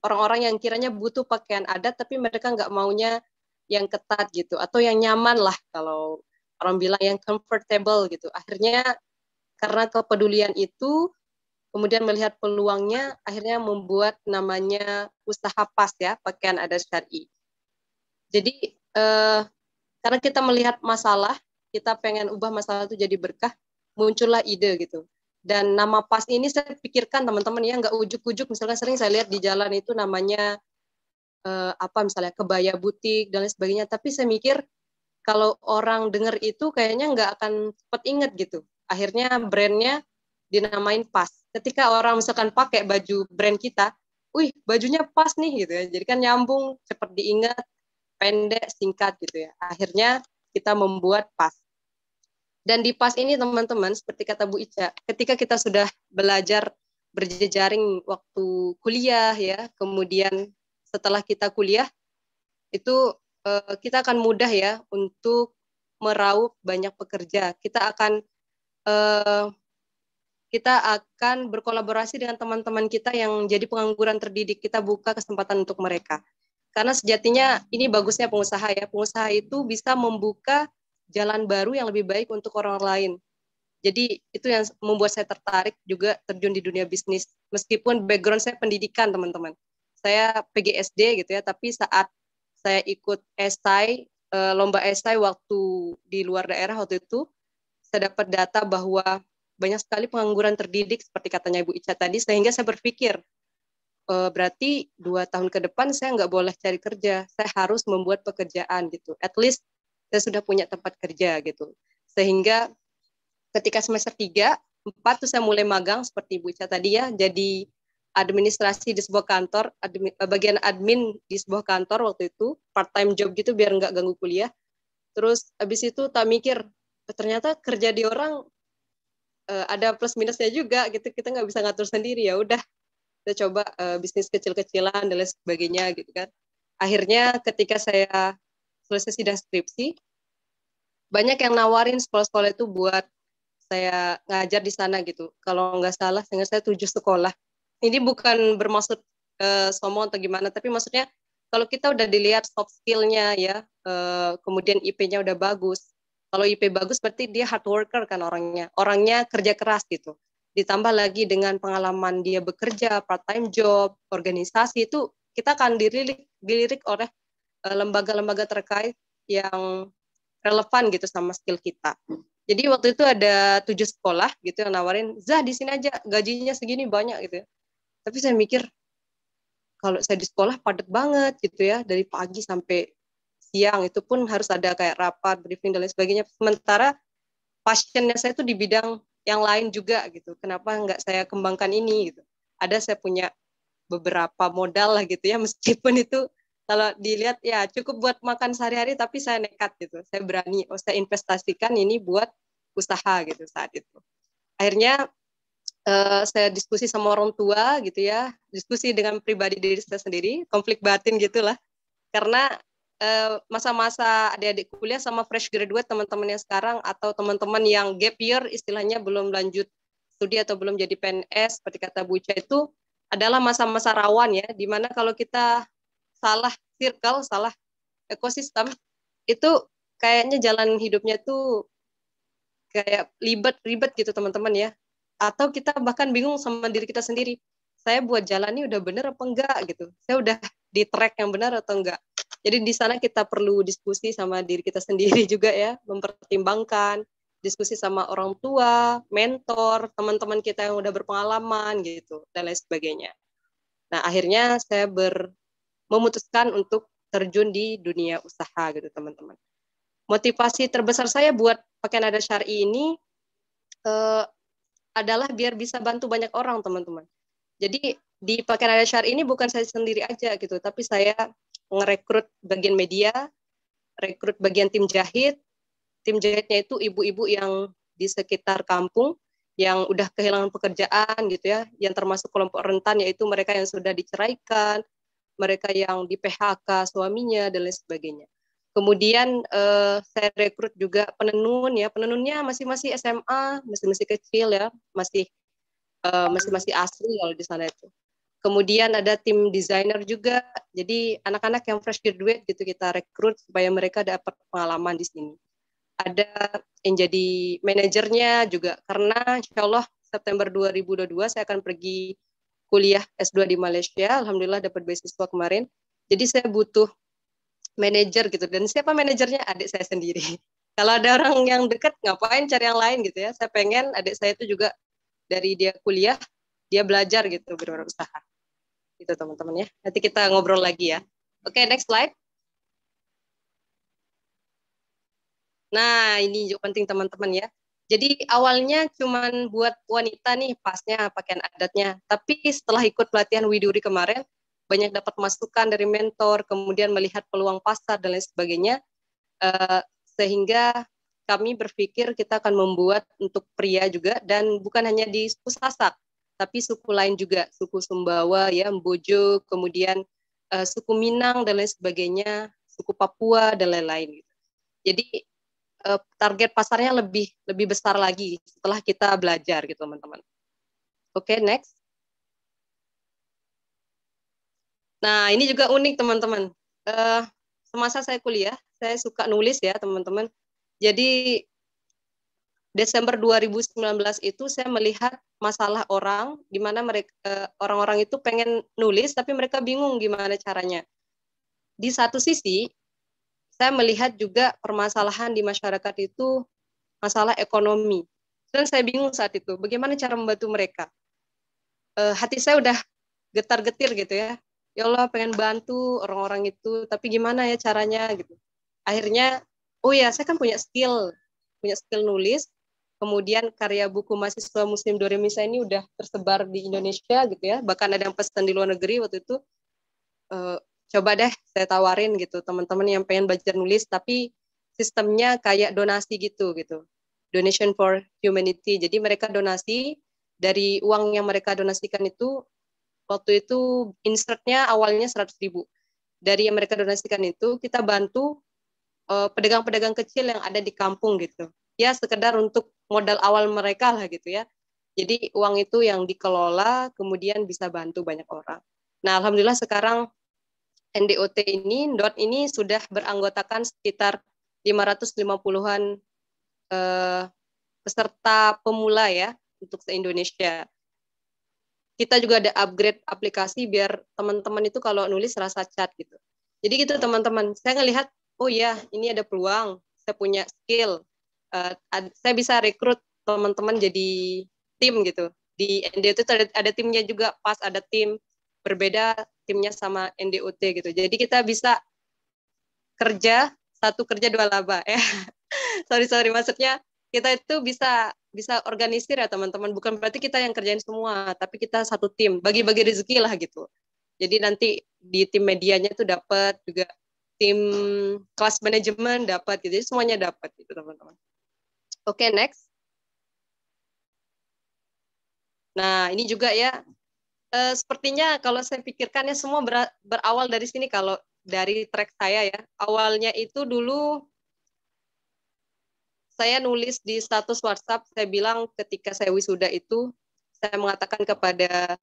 orang-orang yang kiranya butuh pakaian adat tapi mereka nggak maunya yang ketat gitu atau yang nyaman lah kalau orang bilang yang comfortable gitu akhirnya karena kepedulian itu kemudian melihat peluangnya akhirnya membuat namanya usaha pas ya pakaian adat syari jadi eh, karena kita melihat masalah, kita pengen ubah masalah itu jadi berkah, muncullah ide gitu. Dan nama pas ini saya pikirkan teman-teman ya nggak ujuk-ujuk misalkan sering saya lihat di jalan itu namanya eh, apa misalnya kebaya butik dan lain sebagainya. Tapi saya mikir kalau orang dengar itu kayaknya nggak akan cepat ingat gitu. Akhirnya brandnya dinamain pas. Ketika orang misalkan pakai baju brand kita, wih bajunya pas nih gitu ya. Jadi kan nyambung, cepat diingat, pendek, singkat gitu ya. Akhirnya kita membuat PAS. Dan di PAS ini teman-teman, seperti kata Bu Ica, ketika kita sudah belajar berjejaring waktu kuliah ya, kemudian setelah kita kuliah, itu eh, kita akan mudah ya untuk meraup banyak pekerja. Kita akan eh, kita akan berkolaborasi dengan teman-teman kita yang jadi pengangguran terdidik. Kita buka kesempatan untuk mereka. Karena sejatinya ini bagusnya pengusaha ya. Pengusaha itu bisa membuka jalan baru yang lebih baik untuk orang lain. Jadi itu yang membuat saya tertarik juga terjun di dunia bisnis. Meskipun background saya pendidikan, teman-teman. Saya PGSD gitu ya, tapi saat saya ikut esai, eh, lomba esai waktu di luar daerah waktu itu, saya dapat data bahwa banyak sekali pengangguran terdidik seperti katanya Ibu Ica tadi, sehingga saya berpikir uh, berarti dua tahun ke depan saya nggak boleh cari kerja, saya harus membuat pekerjaan gitu. At least saya sudah punya tempat kerja gitu. Sehingga ketika semester tiga, empat tuh saya mulai magang seperti Bu Ica tadi ya, jadi administrasi di sebuah kantor, admin, eh, bagian admin di sebuah kantor waktu itu, part-time job gitu biar nggak ganggu kuliah. Terus habis itu tak mikir, eh, ternyata kerja di orang ada plus minusnya juga gitu, kita nggak bisa ngatur sendiri ya udah kita coba uh, bisnis kecil-kecilan dan lain sebagainya gitu kan akhirnya ketika saya selesai sidang skripsi banyak yang nawarin sekolah-sekolah itu buat saya ngajar di sana gitu kalau nggak salah sehingga saya tujuh sekolah ini bukan bermaksud uh, sombong atau gimana tapi maksudnya kalau kita udah dilihat soft skill-nya ya uh, kemudian IP-nya udah bagus kalau IP bagus berarti dia hard worker kan orangnya orangnya kerja keras gitu ditambah lagi dengan pengalaman dia bekerja part time job organisasi itu kita akan dirilik dilirik oleh eh, lembaga-lembaga terkait yang relevan gitu sama skill kita jadi waktu itu ada tujuh sekolah gitu yang nawarin zah di sini aja gajinya segini banyak gitu ya. tapi saya mikir kalau saya di sekolah padat banget gitu ya dari pagi sampai siang itu pun harus ada kayak rapat briefing dan lain sebagainya sementara passionnya saya itu di bidang yang lain juga gitu. Kenapa nggak saya kembangkan ini gitu. Ada saya punya beberapa modal lah gitu ya meskipun itu kalau dilihat ya cukup buat makan sehari-hari tapi saya nekat gitu. Saya berani oh saya investasikan ini buat usaha gitu saat itu. Akhirnya uh, saya diskusi sama orang tua gitu ya, diskusi dengan pribadi diri saya sendiri, konflik batin gitulah. Karena Eh, masa-masa adik-adik kuliah sama fresh graduate teman-teman yang sekarang atau teman-teman yang gap year istilahnya belum lanjut studi atau belum jadi PNS seperti kata buca itu adalah masa-masa rawan ya dimana kalau kita salah circle salah ekosistem itu kayaknya jalan hidupnya tuh kayak ribet-ribet gitu teman-teman ya atau kita bahkan bingung sama diri kita sendiri saya buat jalan ini udah bener apa enggak gitu saya udah di track yang benar atau enggak jadi di sana kita perlu diskusi sama diri kita sendiri juga ya, mempertimbangkan, diskusi sama orang tua, mentor, teman-teman kita yang udah berpengalaman gitu dan lain sebagainya. Nah, akhirnya saya ber memutuskan untuk terjun di dunia usaha gitu, teman-teman. Motivasi terbesar saya buat pakai nada syari ini eh, adalah biar bisa bantu banyak orang, teman-teman. Jadi di pakaian ada syari ini bukan saya sendiri aja gitu, tapi saya ngerekrut bagian media, rekrut bagian tim jahit. Tim jahitnya itu ibu-ibu yang di sekitar kampung yang udah kehilangan pekerjaan gitu ya, yang termasuk kelompok rentan yaitu mereka yang sudah diceraikan, mereka yang di PHK suaminya dan lain sebagainya. Kemudian eh, saya rekrut juga penenun ya, penenunnya masih masih SMA, masih masih kecil ya, masih eh, masih masih asli kalau di sana itu. Kemudian ada tim desainer juga. Jadi anak-anak yang fresh graduate gitu kita rekrut supaya mereka dapat pengalaman di sini. Ada yang jadi manajernya juga karena insya Allah September 2022 saya akan pergi kuliah S2 di Malaysia. Alhamdulillah dapat beasiswa kemarin. Jadi saya butuh manajer gitu. Dan siapa manajernya? Adik saya sendiri. Kalau ada orang yang dekat, ngapain cari yang lain gitu ya. Saya pengen adik saya itu juga dari dia kuliah, dia belajar gitu berwirausaha. Itu teman-teman ya. Nanti kita ngobrol lagi ya. Oke, okay, next slide. Nah, ini juga penting teman-teman ya. Jadi awalnya cuman buat wanita nih pasnya pakaian adatnya. Tapi setelah ikut pelatihan Widuri kemarin, banyak dapat masukan dari mentor, kemudian melihat peluang pasar dan lain sebagainya. Uh, sehingga kami berpikir kita akan membuat untuk pria juga dan bukan hanya di Pusasak, tapi suku lain juga, suku Sumbawa, ya, Mbojo, kemudian uh, suku Minang dan lain sebagainya, suku Papua dan lain-lain. Gitu. Jadi uh, target pasarnya lebih lebih besar lagi setelah kita belajar gitu teman-teman. Oke, okay, next. Nah ini juga unik teman-teman. Uh, semasa saya kuliah, saya suka nulis ya teman-teman. Jadi Desember 2019 itu saya melihat masalah orang di mana mereka eh, orang-orang itu pengen nulis tapi mereka bingung gimana caranya. Di satu sisi saya melihat juga permasalahan di masyarakat itu masalah ekonomi. Dan saya bingung saat itu bagaimana cara membantu mereka. E, hati saya udah getar-getir gitu ya. Ya Allah pengen bantu orang-orang itu tapi gimana ya caranya gitu. Akhirnya oh ya saya kan punya skill punya skill nulis Kemudian karya buku mahasiswa Muslim Doremisa ini udah tersebar di Indonesia gitu ya. Bahkan ada yang pesan di luar negeri waktu itu. Uh, coba deh saya tawarin gitu teman-teman yang pengen belajar nulis tapi sistemnya kayak donasi gitu gitu. Donation for Humanity. Jadi mereka donasi dari uang yang mereka donasikan itu waktu itu insertnya awalnya 100 ribu. Dari yang mereka donasikan itu kita bantu eh, pedagang-pedagang kecil yang ada di kampung gitu ya sekedar untuk modal awal mereka lah gitu ya. Jadi uang itu yang dikelola kemudian bisa bantu banyak orang. Nah, alhamdulillah sekarang NDOT ini, DOT ini sudah beranggotakan sekitar 550-an eh, peserta pemula ya untuk se-Indonesia. Kita juga ada upgrade aplikasi biar teman-teman itu kalau nulis rasa cat gitu. Jadi gitu teman-teman, saya ngelihat, oh ya ini ada peluang, saya punya skill, uh, saya bisa rekrut teman-teman jadi tim gitu di NDUT itu ada, ada timnya juga pas ada tim berbeda timnya sama ndot gitu jadi kita bisa kerja satu kerja dua laba ya sorry sorry maksudnya kita itu bisa bisa organisir ya teman-teman bukan berarti kita yang kerjain semua tapi kita satu tim bagi-bagi rezeki lah gitu jadi nanti di tim medianya tuh dapat juga tim kelas manajemen dapat gitu jadi semuanya dapat gitu teman-teman Oke, okay, next. Nah, ini juga ya. E, sepertinya kalau saya pikirkan ya semua ber, berawal dari sini kalau dari track saya ya. Awalnya itu dulu saya nulis di status WhatsApp, saya bilang ketika saya wisuda itu, saya mengatakan kepada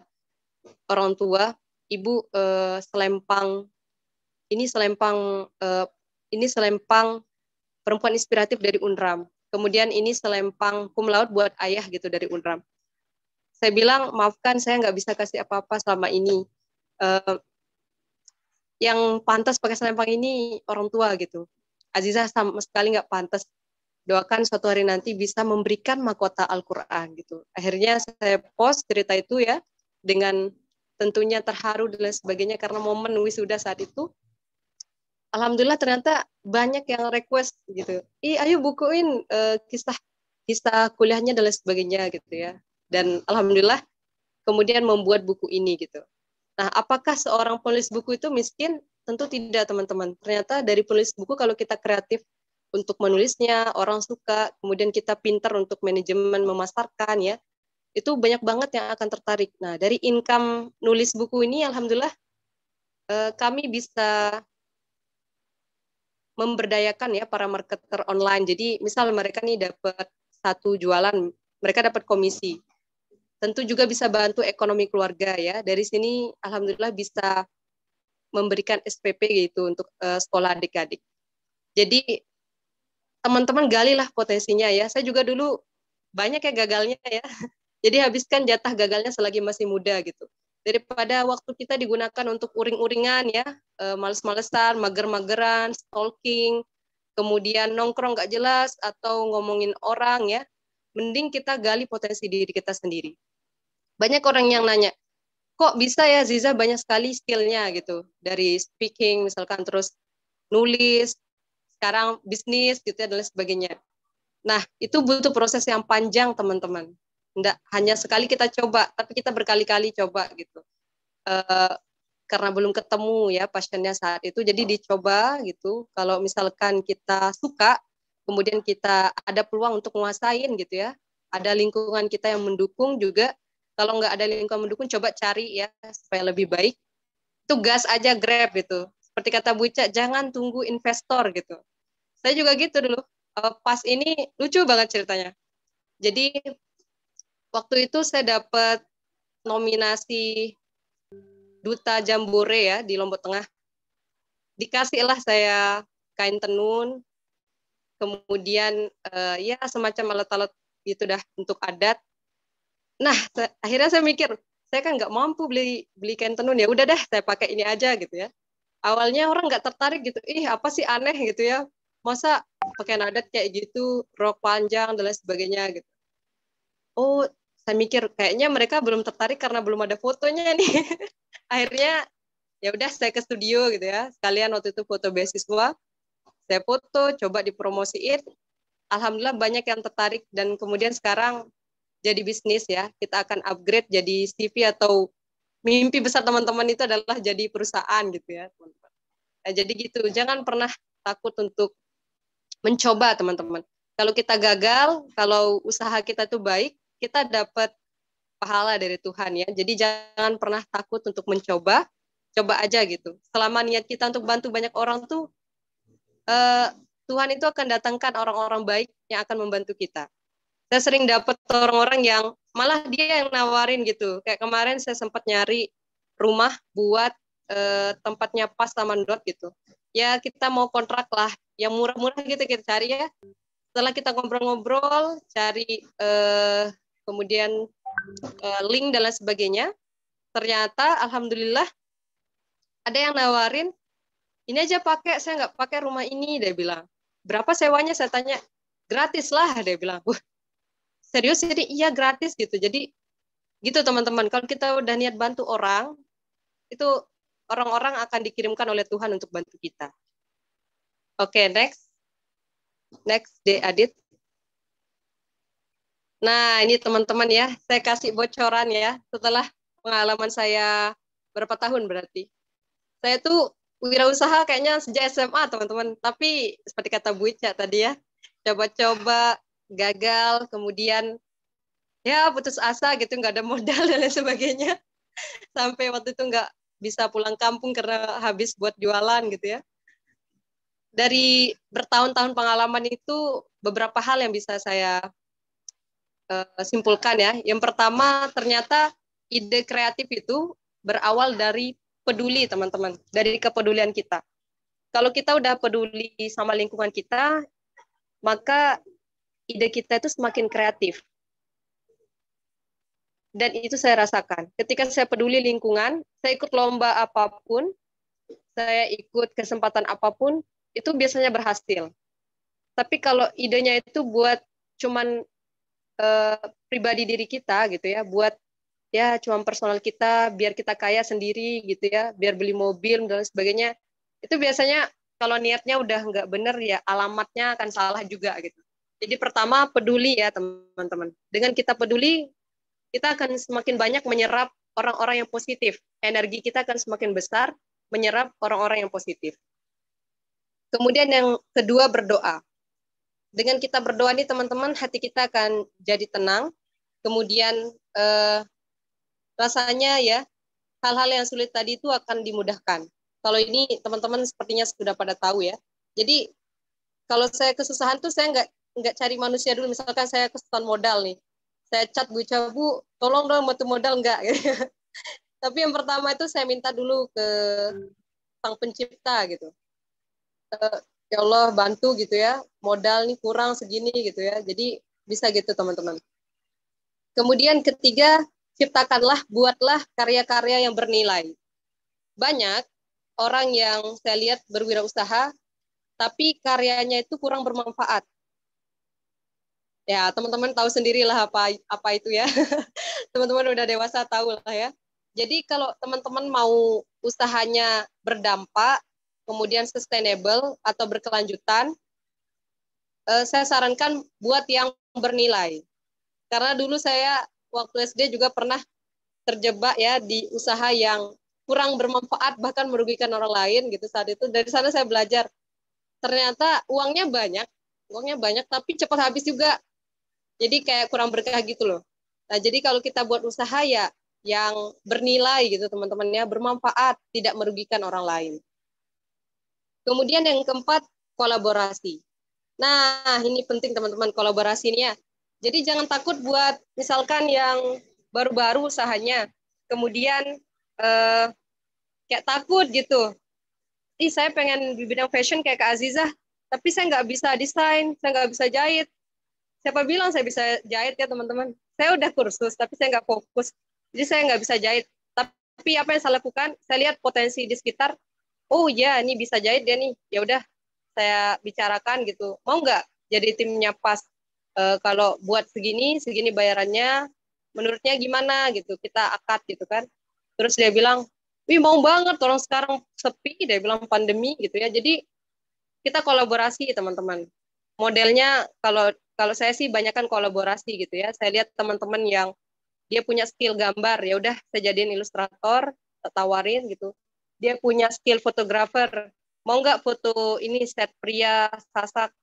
orang tua, ibu e, selempang ini selempang e, ini selempang perempuan inspiratif dari Unram. Kemudian ini selempang kum laut buat ayah gitu dari UNRAM. Saya bilang, maafkan saya nggak bisa kasih apa-apa selama ini. Uh, yang pantas pakai selempang ini orang tua gitu. Aziza sama sekali nggak pantas. Doakan suatu hari nanti bisa memberikan mahkota Al-Quran gitu. Akhirnya saya post cerita itu ya dengan tentunya terharu dan sebagainya karena momen wisuda saat itu alhamdulillah ternyata banyak yang request gitu. Iya, ayo bukuin uh, kisah kisah kuliahnya dan lain sebagainya gitu ya. Dan alhamdulillah kemudian membuat buku ini gitu. Nah, apakah seorang penulis buku itu miskin? Tentu tidak, teman-teman. Ternyata dari penulis buku kalau kita kreatif untuk menulisnya, orang suka, kemudian kita pintar untuk manajemen memasarkan ya. Itu banyak banget yang akan tertarik. Nah, dari income nulis buku ini alhamdulillah eh, kami bisa memberdayakan ya para marketer online. Jadi misal mereka nih dapat satu jualan, mereka dapat komisi. Tentu juga bisa bantu ekonomi keluarga ya. Dari sini alhamdulillah bisa memberikan SPP gitu untuk uh, sekolah adik-adik. Jadi teman-teman galilah potensinya ya. Saya juga dulu banyak ya gagalnya ya. Jadi habiskan jatah gagalnya selagi masih muda gitu daripada waktu kita digunakan untuk uring-uringan ya, e, males-malesan, mager-mageran, stalking, kemudian nongkrong gak jelas atau ngomongin orang ya, mending kita gali potensi diri kita sendiri. Banyak orang yang nanya, kok bisa ya Ziza banyak sekali skillnya gitu, dari speaking misalkan terus nulis, sekarang bisnis gitu ya, dan lain sebagainya. Nah, itu butuh proses yang panjang teman-teman. Enggak hanya sekali kita coba, tapi kita berkali-kali coba gitu. Uh, karena belum ketemu ya pasiennya saat itu, jadi dicoba gitu. Kalau misalkan kita suka, kemudian kita ada peluang untuk menguasain gitu ya. Ada lingkungan kita yang mendukung juga. Kalau nggak ada lingkungan mendukung, coba cari ya supaya lebih baik. Tugas aja grab gitu. Seperti kata Bu Ica, jangan tunggu investor gitu. Saya juga gitu dulu. Eh, pas ini lucu banget ceritanya. Jadi waktu itu saya dapat nominasi duta jambore ya di Lombok Tengah. Dikasihlah saya kain tenun, kemudian uh, ya semacam alat-alat gitu dah untuk adat. Nah, saya, akhirnya saya mikir, saya kan nggak mampu beli beli kain tenun ya, udah deh saya pakai ini aja gitu ya. Awalnya orang nggak tertarik gitu, ih apa sih aneh gitu ya, masa pakai adat kayak gitu, rok panjang dan lain sebagainya gitu. Oh saya mikir kayaknya mereka belum tertarik karena belum ada fotonya nih. Akhirnya ya udah saya ke studio gitu ya. Sekalian waktu itu foto basis beasiswa, saya foto, coba dipromosiin. Alhamdulillah banyak yang tertarik dan kemudian sekarang jadi bisnis ya. Kita akan upgrade jadi CV atau mimpi besar teman-teman itu adalah jadi perusahaan gitu ya, Nah, jadi gitu, jangan pernah takut untuk mencoba, teman-teman. Kalau kita gagal, kalau usaha kita tuh baik, kita dapat pahala dari Tuhan ya. Jadi jangan pernah takut untuk mencoba, coba aja gitu. Selama niat kita untuk bantu banyak orang tuh eh, Tuhan itu akan datangkan orang-orang baik yang akan membantu kita. Saya sering dapat orang-orang yang malah dia yang nawarin gitu. Kayak kemarin saya sempat nyari rumah buat eh, tempatnya pas Taman Dot gitu. Ya kita mau kontrak lah, yang murah-murah gitu kita cari ya setelah kita ngobrol-ngobrol cari eh, kemudian uh, link dan lain sebagainya. Ternyata alhamdulillah ada yang nawarin ini aja pakai saya nggak pakai rumah ini dia bilang berapa sewanya saya tanya gratis lah dia bilang serius jadi iya gratis gitu jadi gitu teman-teman kalau kita udah niat bantu orang itu orang-orang akan dikirimkan oleh Tuhan untuk bantu kita oke okay, next next De Adit Nah, ini teman-teman ya, saya kasih bocoran ya setelah pengalaman saya berapa tahun berarti. Saya tuh wirausaha kayaknya sejak SMA, teman-teman. Tapi seperti kata Bu Ica tadi ya, coba-coba gagal, kemudian ya putus asa gitu, nggak ada modal dan lain sebagainya. Sampai waktu itu nggak bisa pulang kampung karena habis buat jualan gitu ya. Dari bertahun-tahun pengalaman itu beberapa hal yang bisa saya Eh, simpulkan ya. Yang pertama ternyata ide kreatif itu berawal dari peduli teman-teman, dari kepedulian kita. Kalau kita udah peduli sama lingkungan kita, maka ide kita itu semakin kreatif. Dan itu saya rasakan. Ketika saya peduli lingkungan, saya ikut lomba apapun, saya ikut kesempatan apapun, itu biasanya berhasil. Tapi kalau idenya itu buat cuman eh, pribadi diri kita gitu ya buat ya cuma personal kita biar kita kaya sendiri gitu ya biar beli mobil dan sebagainya itu biasanya kalau niatnya udah nggak bener ya alamatnya akan salah juga gitu jadi pertama peduli ya teman-teman dengan kita peduli kita akan semakin banyak menyerap orang-orang yang positif energi kita akan semakin besar menyerap orang-orang yang positif kemudian yang kedua berdoa dengan kita berdoa nih teman-teman hati kita akan jadi tenang. Kemudian eh, rasanya ya hal-hal yang sulit tadi itu akan dimudahkan. Kalau ini teman-teman sepertinya sudah pada tahu ya. Jadi kalau saya kesusahan tuh saya nggak nggak cari manusia dulu. Misalkan saya kesusahan modal nih, saya cat Bu Cabu, tolong dong tuh modal nggak. Tapi yang pertama itu saya minta dulu ke hmm. sang pencipta gitu. Eh, ya Allah bantu gitu ya modal nih kurang segini gitu ya jadi bisa gitu teman-teman kemudian ketiga ciptakanlah buatlah karya-karya yang bernilai banyak orang yang saya lihat berwirausaha tapi karyanya itu kurang bermanfaat ya teman-teman tahu sendirilah apa apa itu ya teman-teman udah dewasa tahu lah ya jadi kalau teman-teman mau usahanya berdampak kemudian sustainable atau berkelanjutan, eh, saya sarankan buat yang bernilai. Karena dulu saya waktu SD juga pernah terjebak ya di usaha yang kurang bermanfaat bahkan merugikan orang lain gitu saat itu. Dari sana saya belajar ternyata uangnya banyak, uangnya banyak tapi cepat habis juga. Jadi kayak kurang berkah gitu loh. Nah, jadi kalau kita buat usaha ya yang bernilai gitu teman-temannya bermanfaat, tidak merugikan orang lain. Kemudian yang keempat, kolaborasi. Nah, ini penting teman-teman kolaborasinya. Jadi jangan takut buat misalkan yang baru-baru usahanya, kemudian eh, kayak takut gitu. Ih, saya pengen di bidang fashion kayak Kak Azizah, tapi saya nggak bisa desain, saya nggak bisa jahit. Siapa bilang saya bisa jahit ya teman-teman? Saya udah kursus, tapi saya nggak fokus. Jadi saya nggak bisa jahit. Tapi apa yang saya lakukan? Saya lihat potensi di sekitar, oh iya ini bisa jahit dia nih ya udah saya bicarakan gitu mau nggak jadi timnya pas e, kalau buat segini segini bayarannya menurutnya gimana gitu kita akad gitu kan terus dia bilang wih mau banget Tolong sekarang sepi dia bilang pandemi gitu ya jadi kita kolaborasi teman-teman modelnya kalau kalau saya sih banyak kan kolaborasi gitu ya saya lihat teman-teman yang dia punya skill gambar ya udah saya jadiin ilustrator tawarin gitu dia punya skill fotografer mau nggak foto ini set pria sasak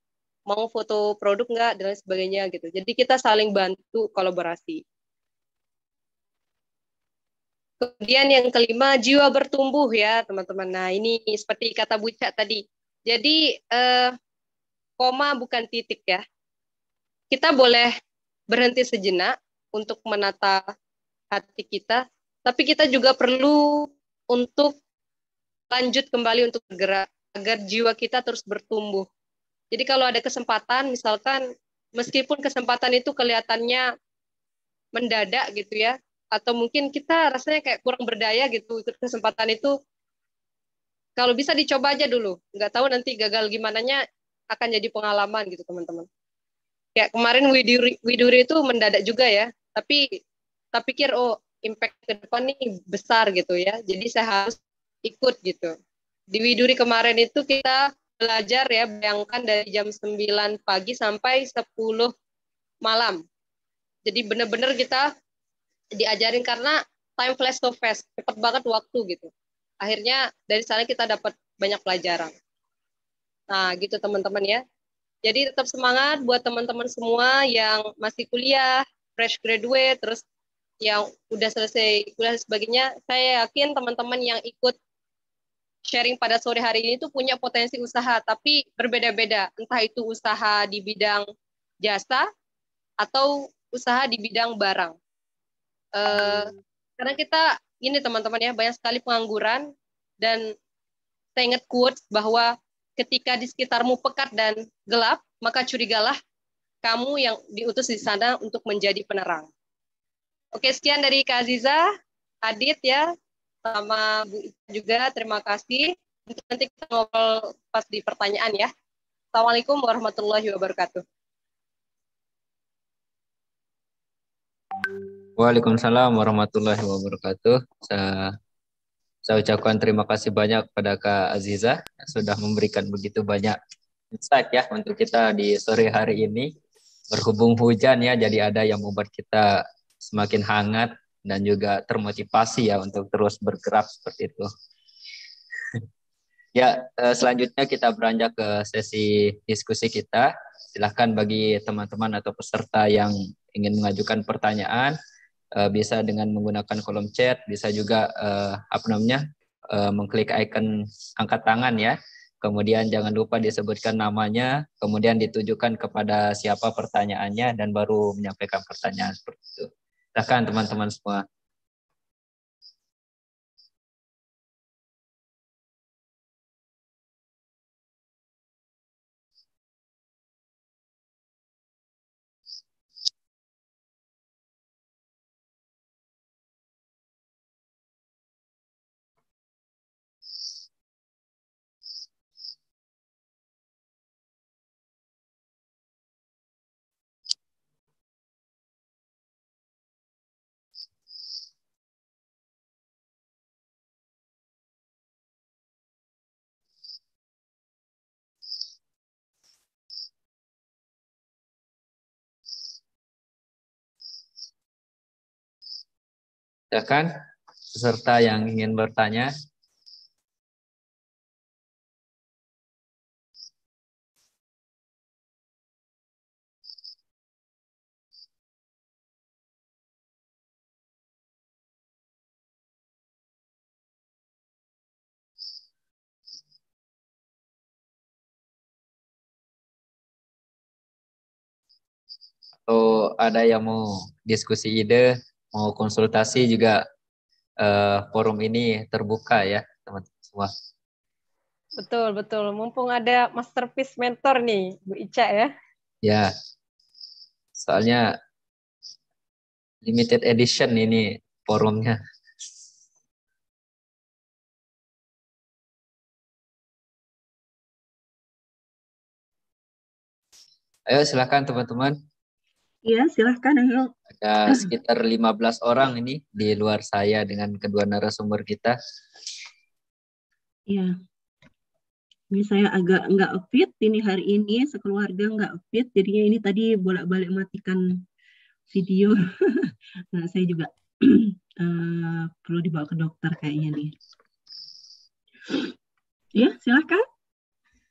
mau foto produk nggak dan lain sebagainya gitu jadi kita saling bantu kolaborasi kemudian yang kelima jiwa bertumbuh ya teman-teman nah ini seperti kata Buca tadi jadi eh, koma bukan titik ya kita boleh berhenti sejenak untuk menata hati kita tapi kita juga perlu untuk lanjut kembali untuk bergerak agar jiwa kita terus bertumbuh. Jadi kalau ada kesempatan, misalkan meskipun kesempatan itu kelihatannya mendadak gitu ya, atau mungkin kita rasanya kayak kurang berdaya gitu untuk kesempatan itu, kalau bisa dicoba aja dulu. Nggak tahu nanti gagal gimana nya akan jadi pengalaman gitu teman-teman. Kayak kemarin Widuri, Widuri itu mendadak juga ya, tapi tapi pikir oh impact ke depan nih besar gitu ya. Jadi saya harus ikut gitu. Di Widuri kemarin itu kita belajar ya, bayangkan dari jam 9 pagi sampai 10 malam. Jadi benar-benar kita diajarin karena time flash so fast, cepat banget waktu gitu. Akhirnya dari sana kita dapat banyak pelajaran. Nah, gitu teman-teman ya. Jadi tetap semangat buat teman-teman semua yang masih kuliah, fresh graduate, terus yang udah selesai kuliah sebagainya. Saya yakin teman-teman yang ikut sharing pada sore hari ini itu punya potensi usaha, tapi berbeda-beda. Entah itu usaha di bidang jasa atau usaha di bidang barang. Uh, karena kita ini teman-teman ya banyak sekali pengangguran dan saya ingat quotes bahwa ketika di sekitarmu pekat dan gelap, maka curigalah kamu yang diutus di sana untuk menjadi penerang. Oke, sekian dari Kak Aziza, Adit ya sama Bu Ica juga. Terima kasih. Untuk nanti kita ngobrol pas di pertanyaan ya. Assalamualaikum warahmatullahi wabarakatuh. Waalaikumsalam warahmatullahi wabarakatuh. Saya, saya ucapkan terima kasih banyak pada Kak Aziza sudah memberikan begitu banyak insight ya untuk kita di sore hari ini. Berhubung hujan ya, jadi ada yang membuat kita semakin hangat dan juga termotivasi ya untuk terus bergerak seperti itu. ya, eh, selanjutnya kita beranjak ke sesi diskusi kita. Silahkan bagi teman-teman atau peserta yang ingin mengajukan pertanyaan eh, bisa dengan menggunakan kolom chat, bisa juga eh, apa namanya mengklik icon angkat tangan ya. Kemudian jangan lupa disebutkan namanya, kemudian ditujukan kepada siapa pertanyaannya dan baru menyampaikan pertanyaan seperti Silakan teman-teman semua. Silakan ya peserta yang ingin bertanya. Oh, ada yang mau diskusi ide mau konsultasi juga uh, forum ini terbuka ya teman-teman semua. Betul betul. Mumpung ada masterpiece mentor nih Bu Ica ya. Ya. Soalnya limited edition ini forumnya. Ayo silakan teman-teman. Iya, silahkan Ada sekitar 15 orang ini di luar saya dengan kedua narasumber kita. Iya. Ini saya agak nggak fit ini hari ini, sekeluarga nggak fit, jadinya ini tadi bolak-balik matikan video. nah, saya juga uh, perlu dibawa ke dokter kayaknya nih. Iya, silahkan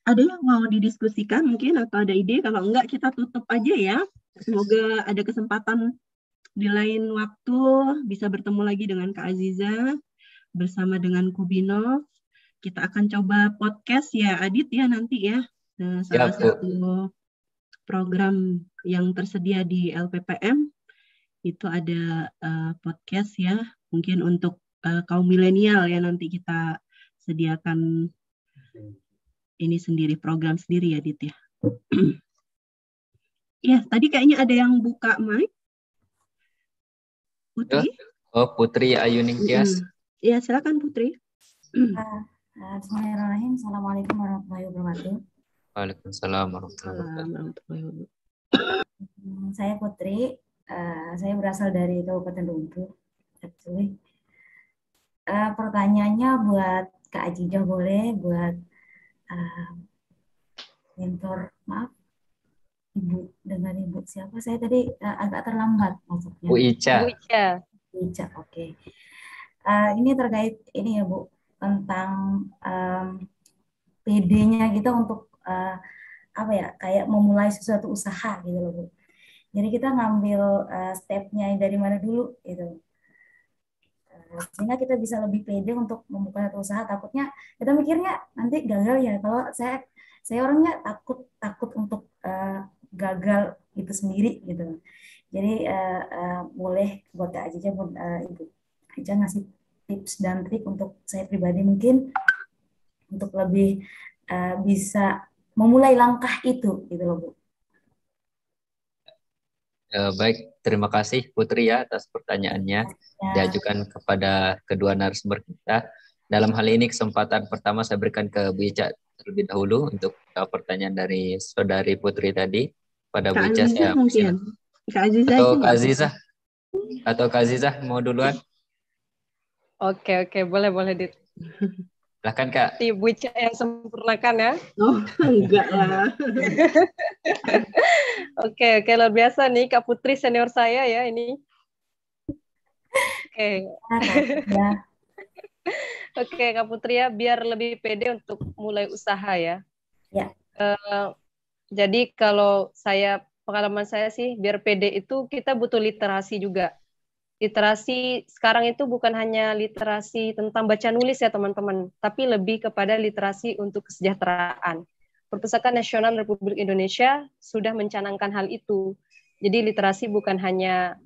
ada yang mau didiskusikan mungkin atau ada ide? Kalau enggak kita tutup aja ya. Semoga ada kesempatan di lain waktu bisa bertemu lagi dengan Kak Aziza bersama dengan Kubino Kita akan coba podcast ya Adit ya nanti ya. salah ya, satu program yang tersedia di LPPM itu ada uh, podcast ya. Mungkin untuk uh, kaum milenial ya nanti kita sediakan ini sendiri, program sendiri ya Dit ya. ya, tadi kayaknya ada yang buka mic. Putri? Ya. Oh, Putri Ayu Ningtyas. Ya, silakan Putri. Ah, ah, bismillahirrahmanirrahim. Assalamualaikum warahmatullahi wabarakatuh. Waalaikumsalam warahmatullahi wabarakatuh. Hmm, saya Putri, ah, saya berasal dari Kabupaten Lumpuh. Actually. Uh, pertanyaannya buat Kak Ajijah boleh, buat uh, mentor maaf ibu dengan ibu siapa saya tadi uh, agak terlambat masuknya Bu Ica Bu Ica Ica oke okay. uh, eh, ini terkait ini ya Bu tentang um, PD-nya kita untuk uh, apa ya kayak memulai sesuatu usaha gitu loh Bu jadi kita ngambil uh, stepnya dari mana dulu gitu sehingga kita bisa lebih pede untuk membuka satu usaha takutnya kita mikirnya nanti gagal ya kalau saya saya orangnya takut takut untuk uh, gagal itu sendiri gitu jadi uh, uh, boleh buat kak Aja uh, ibu Aja ngasih tips dan trik untuk saya pribadi mungkin untuk lebih uh, bisa memulai langkah itu gitu loh bu Uh, baik, terima kasih Putri ya atas pertanyaannya ya. diajukan kepada kedua narasumber kita. Dalam hal ini kesempatan pertama saya berikan ke Bu Ica terlebih dahulu untuk pertanyaan dari saudari Putri tadi pada Kak Bu Ica saya atau Kak Aziza atau Kak Aziza mau duluan? Oke oke boleh boleh dit. Bahkan Kak. Si buca yang sempurna kan ya? Oh, enggak lah. oke, oke luar biasa nih Kak Putri senior saya ya ini. Oke. Okay. Iya. Oke, Kak Putri ya, biar lebih pede untuk mulai usaha ya. Ya. Uh, jadi kalau saya pengalaman saya sih, biar pede itu kita butuh literasi juga literasi sekarang itu bukan hanya literasi tentang baca nulis ya teman-teman, tapi lebih kepada literasi untuk kesejahteraan. Perpustakaan Nasional Republik Indonesia sudah mencanangkan hal itu. Jadi literasi bukan hanya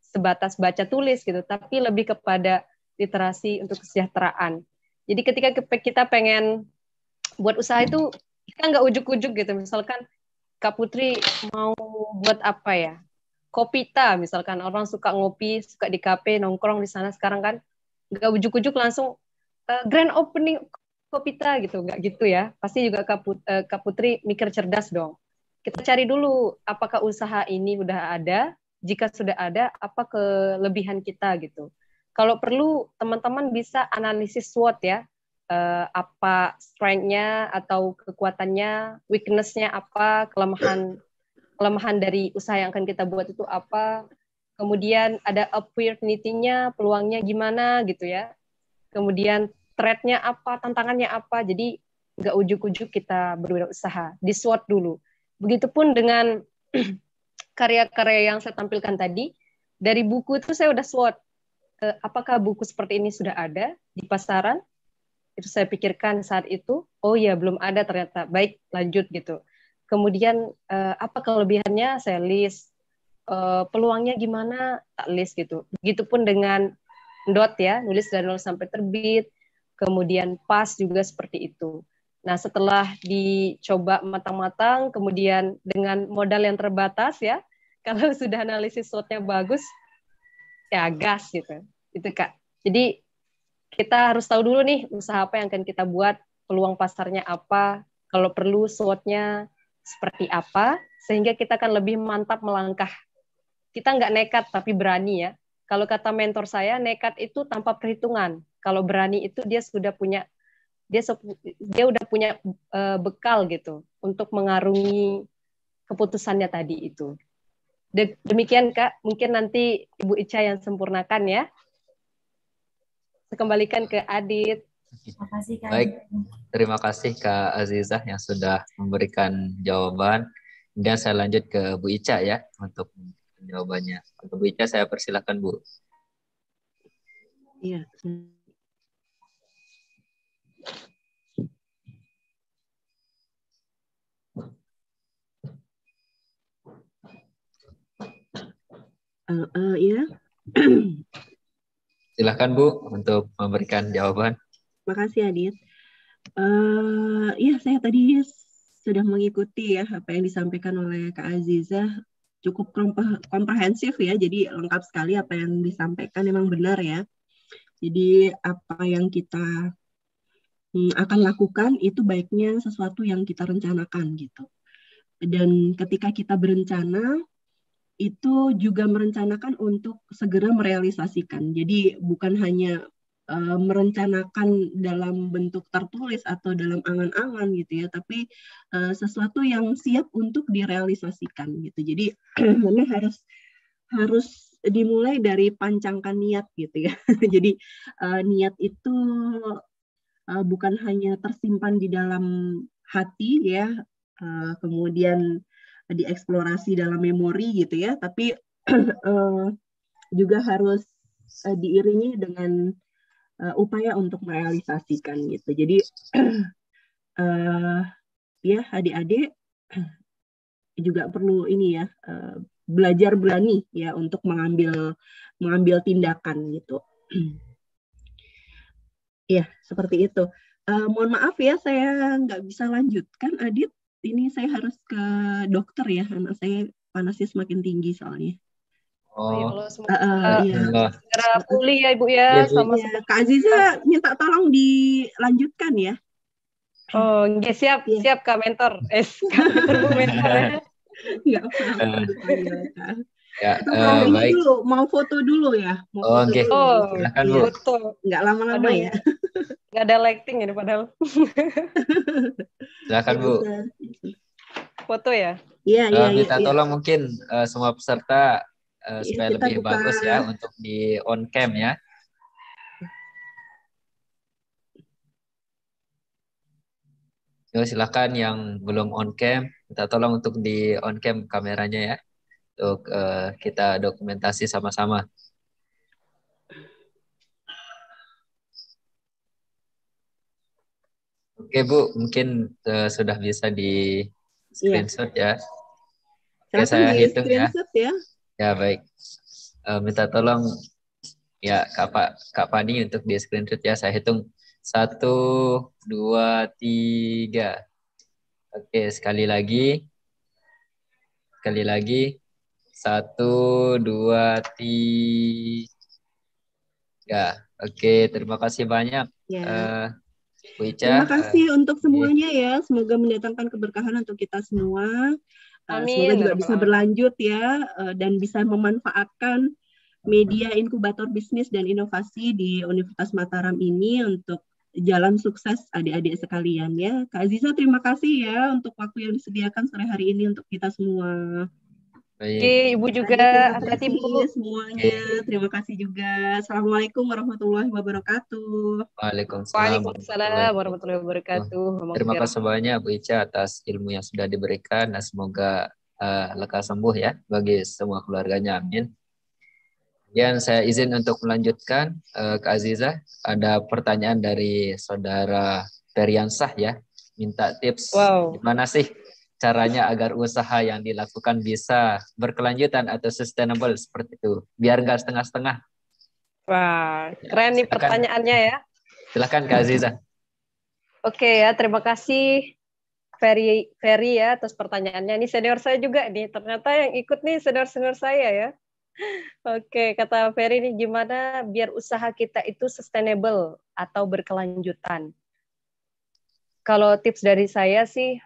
sebatas baca tulis gitu, tapi lebih kepada literasi untuk kesejahteraan. Jadi ketika kita pengen buat usaha itu kita nggak ujuk-ujuk gitu. Misalkan Kak Putri mau buat apa ya? kopita misalkan orang suka ngopi suka di kafe nongkrong di sana sekarang kan gak ujuk-ujuk langsung uh, grand opening kopita gitu nggak gitu ya pasti juga kak, uh, Putri mikir cerdas dong kita cari dulu apakah usaha ini sudah ada jika sudah ada apa kelebihan kita gitu kalau perlu teman-teman bisa analisis SWOT ya uh, apa strength-nya atau kekuatannya, weakness-nya apa, kelemahan kelemahan dari usaha yang akan kita buat itu apa, kemudian ada opportunity-nya, peluangnya gimana gitu ya, kemudian threat-nya apa, tantangannya apa, jadi nggak ujuk-ujuk kita di diswot dulu. Begitupun dengan karya-karya yang saya tampilkan tadi, dari buku itu saya udah SWOT. Eh, apakah buku seperti ini sudah ada di pasaran? Itu saya pikirkan saat itu, oh ya belum ada ternyata, baik lanjut gitu kemudian uh, apa kelebihannya saya list uh, peluangnya gimana tak list gitu begitupun dengan dot ya nulis dari nol sampai terbit kemudian pas juga seperti itu nah setelah dicoba matang-matang kemudian dengan modal yang terbatas ya kalau sudah analisis slotnya bagus ya gas gitu itu kak jadi kita harus tahu dulu nih usaha apa yang akan kita buat peluang pasarnya apa kalau perlu slotnya seperti apa, sehingga kita akan lebih mantap melangkah. Kita nggak nekat, tapi berani ya. Kalau kata mentor saya, nekat itu tanpa perhitungan. Kalau berani itu dia sudah punya dia dia udah punya e, bekal gitu untuk mengarungi keputusannya tadi itu. Demikian Kak, mungkin nanti Ibu Ica yang sempurnakan ya. Saya kembalikan ke Adit. Terima kasih, Kak. Baik, terima kasih Kak Azizah yang sudah memberikan jawaban. Dan saya lanjut ke Bu Ica ya untuk jawabannya. Untuk Bu Ica saya persilahkan Bu. Iya. Uh, uh, ya. Silahkan Bu untuk memberikan jawaban. Makasih Adit. Uh, ya, saya tadi sudah mengikuti ya apa yang disampaikan oleh Kak Aziza cukup komprehensif ya, jadi lengkap sekali apa yang disampaikan memang benar ya. Jadi apa yang kita hmm, akan lakukan itu baiknya sesuatu yang kita rencanakan gitu. Dan ketika kita berencana itu juga merencanakan untuk segera merealisasikan. Jadi bukan hanya uh, merencanakan dalam bentuk tertulis atau dalam angan-angan gitu ya, tapi uh, sesuatu yang siap untuk direalisasikan gitu. Jadi memang harus harus dimulai dari pancangkan niat gitu ya. Jadi uh, niat itu uh, bukan hanya tersimpan di dalam hati ya, uh, kemudian dieksplorasi dalam memori gitu ya, tapi uh, juga harus uh, diiringi dengan uh, upaya untuk merealisasikan gitu. Jadi uh, ya adik-adik juga perlu ini ya uh, belajar berani ya untuk mengambil mengambil tindakan gitu. ya seperti itu. Uh, mohon maaf ya saya nggak bisa lanjutkan Adit. Ini saya harus ke dokter ya karena saya panasnya semakin tinggi soalnya. Oh, ya oh. Allah, semoga uh, uh, iya. segera pulih ya Ibu ya. ya sama ya. Kak Aziza minta tolong dilanjutkan ya. Oh, nggih iya, siap, ya. siap Kak Mentor. Eh, Kak Mentor Bu Enggak ya. apa-apa. Ya, ya uh, baik. Dulu, mau foto dulu ya. Mau oh, foto oh, silakan Bu. Foto. Enggak lama-lama ya. Enggak ada lighting ya padahal. silakan iya, Bu. Foto ya? Iya, iya, uh, ya, Minta ya, tolong ya. mungkin uh, semua peserta uh, supaya lebih buka... bagus ya untuk di on cam ya. Yo, silakan yang belum on cam, kita tolong untuk di on cam kameranya ya, untuk uh, kita dokumentasi sama-sama. Oke Bu, mungkin uh, sudah bisa di iya. screenshot ya. ya. Oke, saya hitung ya. Ya baik. Uh, minta tolong ya Kak, Pak Kak Pani untuk di screen screenshot ya. Saya hitung satu, dua, tiga. Oke sekali lagi, sekali lagi satu, dua, tiga. Oke terima kasih banyak. Ya. Uh, Bu Terima kasih eh, untuk semuanya iya. ya. Semoga mendatangkan keberkahan untuk kita semua. Eh, Amin. Semoga juga bisa berlanjut ya eh, dan bisa memanfaatkan media inkubator bisnis dan inovasi di Universitas Mataram ini untuk jalan sukses adik-adik sekalian ya. Kak Aziza terima kasih ya untuk waktu yang disediakan sore hari ini untuk kita semua. Oke, Ibu juga hati-hati Semuanya, terima kasih juga. Assalamualaikum warahmatullahi wabarakatuh. Waalaikumsalam. Waalaikumsalam warahmatullahi wabarakatuh. Oh, terima kasih banyak Bu Ica atas ilmu yang sudah diberikan dan nah, semoga uh, lekas sembuh ya bagi semua keluarganya. Amin. Kemudian saya izin untuk melanjutkan uh, eh, ke Aziza. Ada pertanyaan dari saudara Periansah ya. Minta tips wow. gimana sih caranya agar usaha yang dilakukan bisa berkelanjutan atau sustainable seperti itu. Biar nggak setengah-setengah. Wah, ya, keren nih pertanyaannya ya. Silahkan Kak Aziza. Oke ya, terima kasih Ferry, Ferry ya atas pertanyaannya. Ini senior saya juga nih. Ternyata yang ikut nih senior-senior saya ya. Oke, kata Ferry nih gimana biar usaha kita itu sustainable atau berkelanjutan? Kalau tips dari saya sih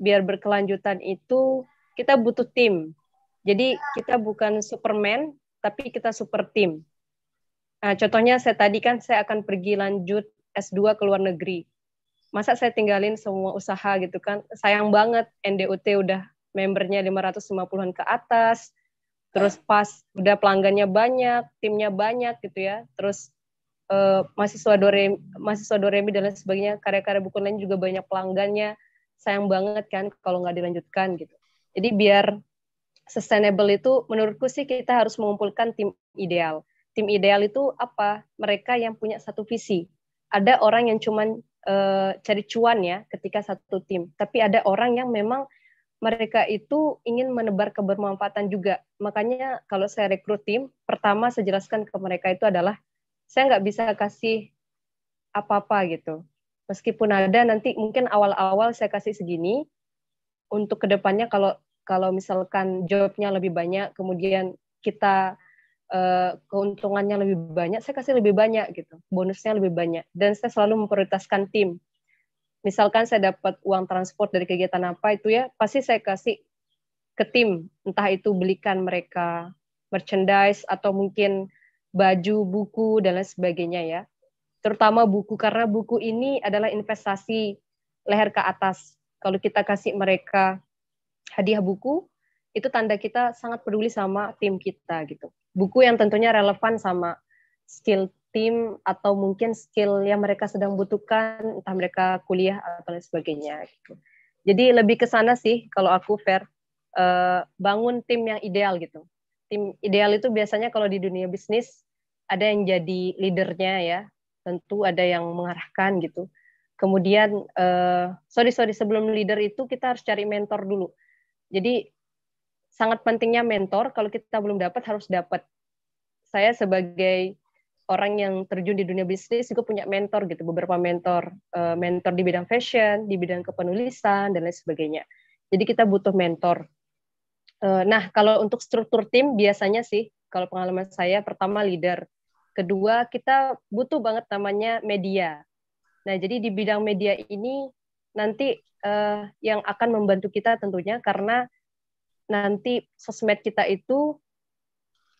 biar berkelanjutan itu kita butuh tim. Jadi kita bukan Superman, tapi kita super tim. Nah, contohnya saya tadi kan saya akan pergi lanjut S2 ke luar negeri. Masa saya tinggalin semua usaha gitu kan? Sayang banget ndot udah membernya 550-an ke atas. Terus pas udah pelanggannya banyak, timnya banyak gitu ya. Terus eh, mahasiswa Doremi, mahasiswa Doremi dan lain sebagainya, karya-karya buku lain juga banyak pelanggannya sayang banget kan kalau nggak dilanjutkan gitu. Jadi biar sustainable itu menurutku sih kita harus mengumpulkan tim ideal. Tim ideal itu apa? Mereka yang punya satu visi. Ada orang yang cuman uh, cari cuan ya ketika satu tim, tapi ada orang yang memang mereka itu ingin menebar kebermanfaatan juga. Makanya kalau saya rekrut tim, pertama saya jelaskan ke mereka itu adalah saya nggak bisa kasih apa-apa gitu meskipun ada nanti mungkin awal-awal saya kasih segini untuk kedepannya kalau kalau misalkan jobnya lebih banyak kemudian kita uh, keuntungannya lebih banyak saya kasih lebih banyak gitu bonusnya lebih banyak dan saya selalu memprioritaskan tim misalkan saya dapat uang transport dari kegiatan apa itu ya pasti saya kasih ke tim entah itu belikan mereka merchandise atau mungkin baju buku dan lain sebagainya ya terutama buku karena buku ini adalah investasi leher ke atas. Kalau kita kasih mereka hadiah buku, itu tanda kita sangat peduli sama tim kita gitu. Buku yang tentunya relevan sama skill tim atau mungkin skill yang mereka sedang butuhkan, entah mereka kuliah atau lain sebagainya gitu. Jadi lebih ke sana sih kalau aku fair eh, bangun tim yang ideal gitu. Tim ideal itu biasanya kalau di dunia bisnis ada yang jadi leadernya ya, tentu ada yang mengarahkan gitu kemudian uh, sorry sorry sebelum leader itu kita harus cari mentor dulu jadi sangat pentingnya mentor kalau kita belum dapat harus dapat saya sebagai orang yang terjun di dunia bisnis juga punya mentor gitu beberapa mentor uh, mentor di bidang fashion di bidang kepenulisan dan lain sebagainya jadi kita butuh mentor uh, nah kalau untuk struktur tim biasanya sih kalau pengalaman saya pertama leader Kedua, kita butuh banget namanya media. Nah, jadi di bidang media ini nanti uh, yang akan membantu kita tentunya karena nanti sosmed kita itu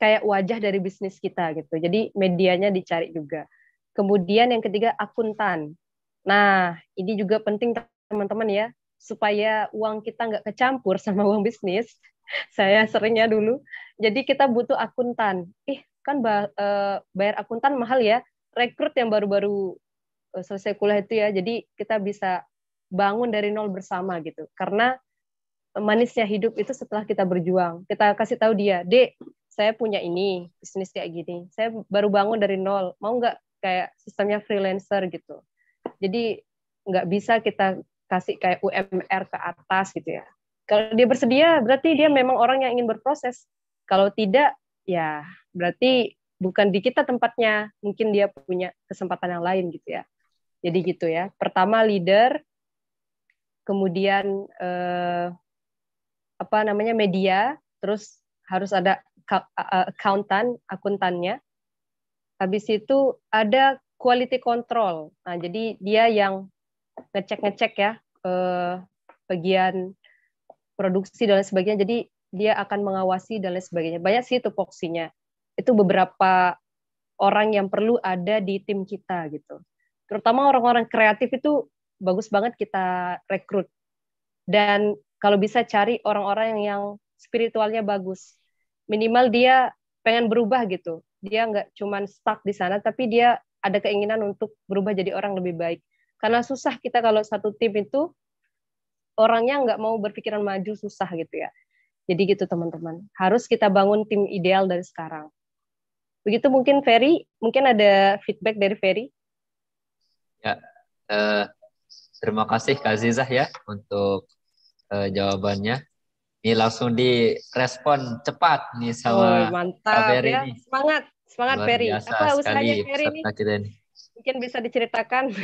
kayak wajah dari bisnis kita gitu. Jadi medianya dicari juga. Kemudian yang ketiga akuntan. Nah, ini juga penting teman-teman ya supaya uang kita nggak kecampur sama uang bisnis. Saya seringnya dulu. Jadi kita butuh akuntan. Ih, kan bah, eh, uh, bayar akuntan mahal ya rekrut yang baru-baru eh, selesai kuliah itu ya jadi kita bisa bangun dari nol bersama gitu karena manisnya hidup itu setelah kita berjuang kita kasih tahu dia dek saya punya ini bisnis kayak gini saya baru bangun dari nol mau nggak kayak sistemnya freelancer gitu jadi nggak bisa kita kasih kayak UMR ke atas gitu ya kalau dia bersedia berarti dia memang orang yang ingin berproses kalau tidak ya berarti bukan di kita tempatnya mungkin dia punya kesempatan yang lain gitu ya jadi gitu ya pertama leader kemudian eh, apa namanya media terus harus ada akuntan akuntannya habis itu ada quality control nah jadi dia yang ngecek ngecek ya eh, bagian produksi dan sebagainya jadi dia akan mengawasi dan lain sebagainya. Banyak sih tupoksinya. Itu beberapa orang yang perlu ada di tim kita gitu. Terutama orang-orang kreatif itu bagus banget kita rekrut. Dan kalau bisa cari orang-orang yang spiritualnya bagus. Minimal dia pengen berubah gitu. Dia nggak cuma stuck di sana, tapi dia ada keinginan untuk berubah jadi orang lebih baik. Karena susah kita kalau satu tim itu orangnya nggak mau berpikiran maju susah gitu ya. Jadi gitu teman-teman. Harus kita bangun tim ideal dari sekarang. Begitu mungkin Ferry, mungkin ada feedback dari Ferry? Ya, eh, terima kasih Kak Zizah ya untuk eh, jawabannya. Ini langsung direspon cepat nih sama oh, mantap, Ferry ya. Semangat, semangat Ferry. Apa usahanya Ferry ini? Kita ini? Mungkin bisa diceritakan.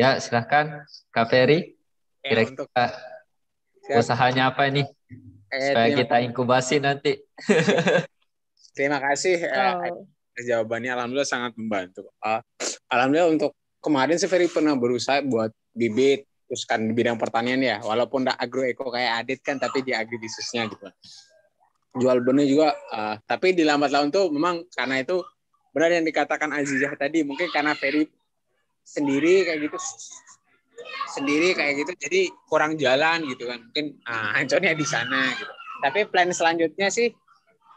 ya, silahkan Kak Ferry. Ya, Kira-kira Siap. Usahanya apa nih? Eh, Supaya kita inkubasi nanti. terima kasih. Oh. Eh, jawabannya alhamdulillah sangat membantu. Uh, alhamdulillah untuk kemarin sih Ferry pernah berusaha buat bibit terus kan di bidang pertanian ya walaupun tidak agroeko kayak Adit kan tapi di agribisnisnya gitu jual benih juga uh, tapi di lambat laun tuh memang karena itu benar yang dikatakan Azizah tadi mungkin karena Ferry sendiri kayak gitu sendiri kayak gitu jadi kurang jalan gitu kan mungkin ah, hancurnya di sana gitu tapi plan selanjutnya sih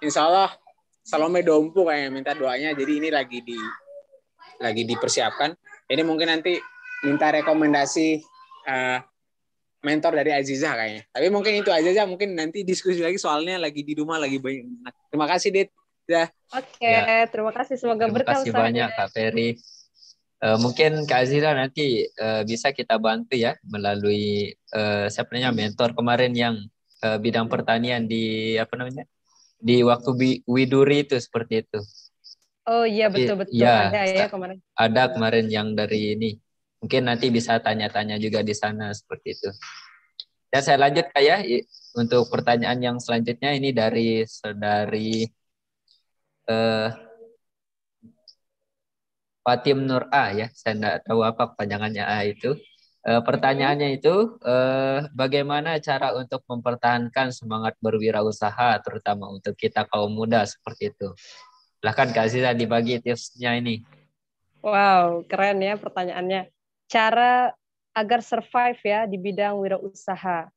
insya Allah Salome Dompu kayak minta doanya jadi ini lagi di lagi dipersiapkan ini mungkin nanti minta rekomendasi uh, mentor dari Aziza kayaknya tapi mungkin itu aja aja mungkin nanti diskusi lagi soalnya lagi di rumah lagi banyak terima kasih Dit ya. Oke, okay, ya. terima kasih. Semoga berkah. Terima kasih banyak Kak Ferry. Eh, mungkin Kak Azira nanti uh, bisa kita bantu ya melalui uh, siapa namanya mentor kemarin yang uh, bidang pertanian di apa namanya di waktu bi, Widuri itu seperti itu. Oh iya betul betul ya, ada ya kemarin. Ada kemarin yang dari ini. Mungkin nanti bisa tanya-tanya juga di sana seperti itu. ya saya lanjut Kak ya untuk pertanyaan yang selanjutnya ini dari saudari Uh, Fatim Nur A ya, saya tidak tahu apa panjangannya A itu. E, pertanyaannya itu e, bagaimana cara untuk mempertahankan semangat berwirausaha terutama untuk kita kaum muda seperti itu. Silahkan Kak Aziza dibagi tipsnya ini. Wow, keren ya pertanyaannya. Cara agar survive ya di bidang wirausaha.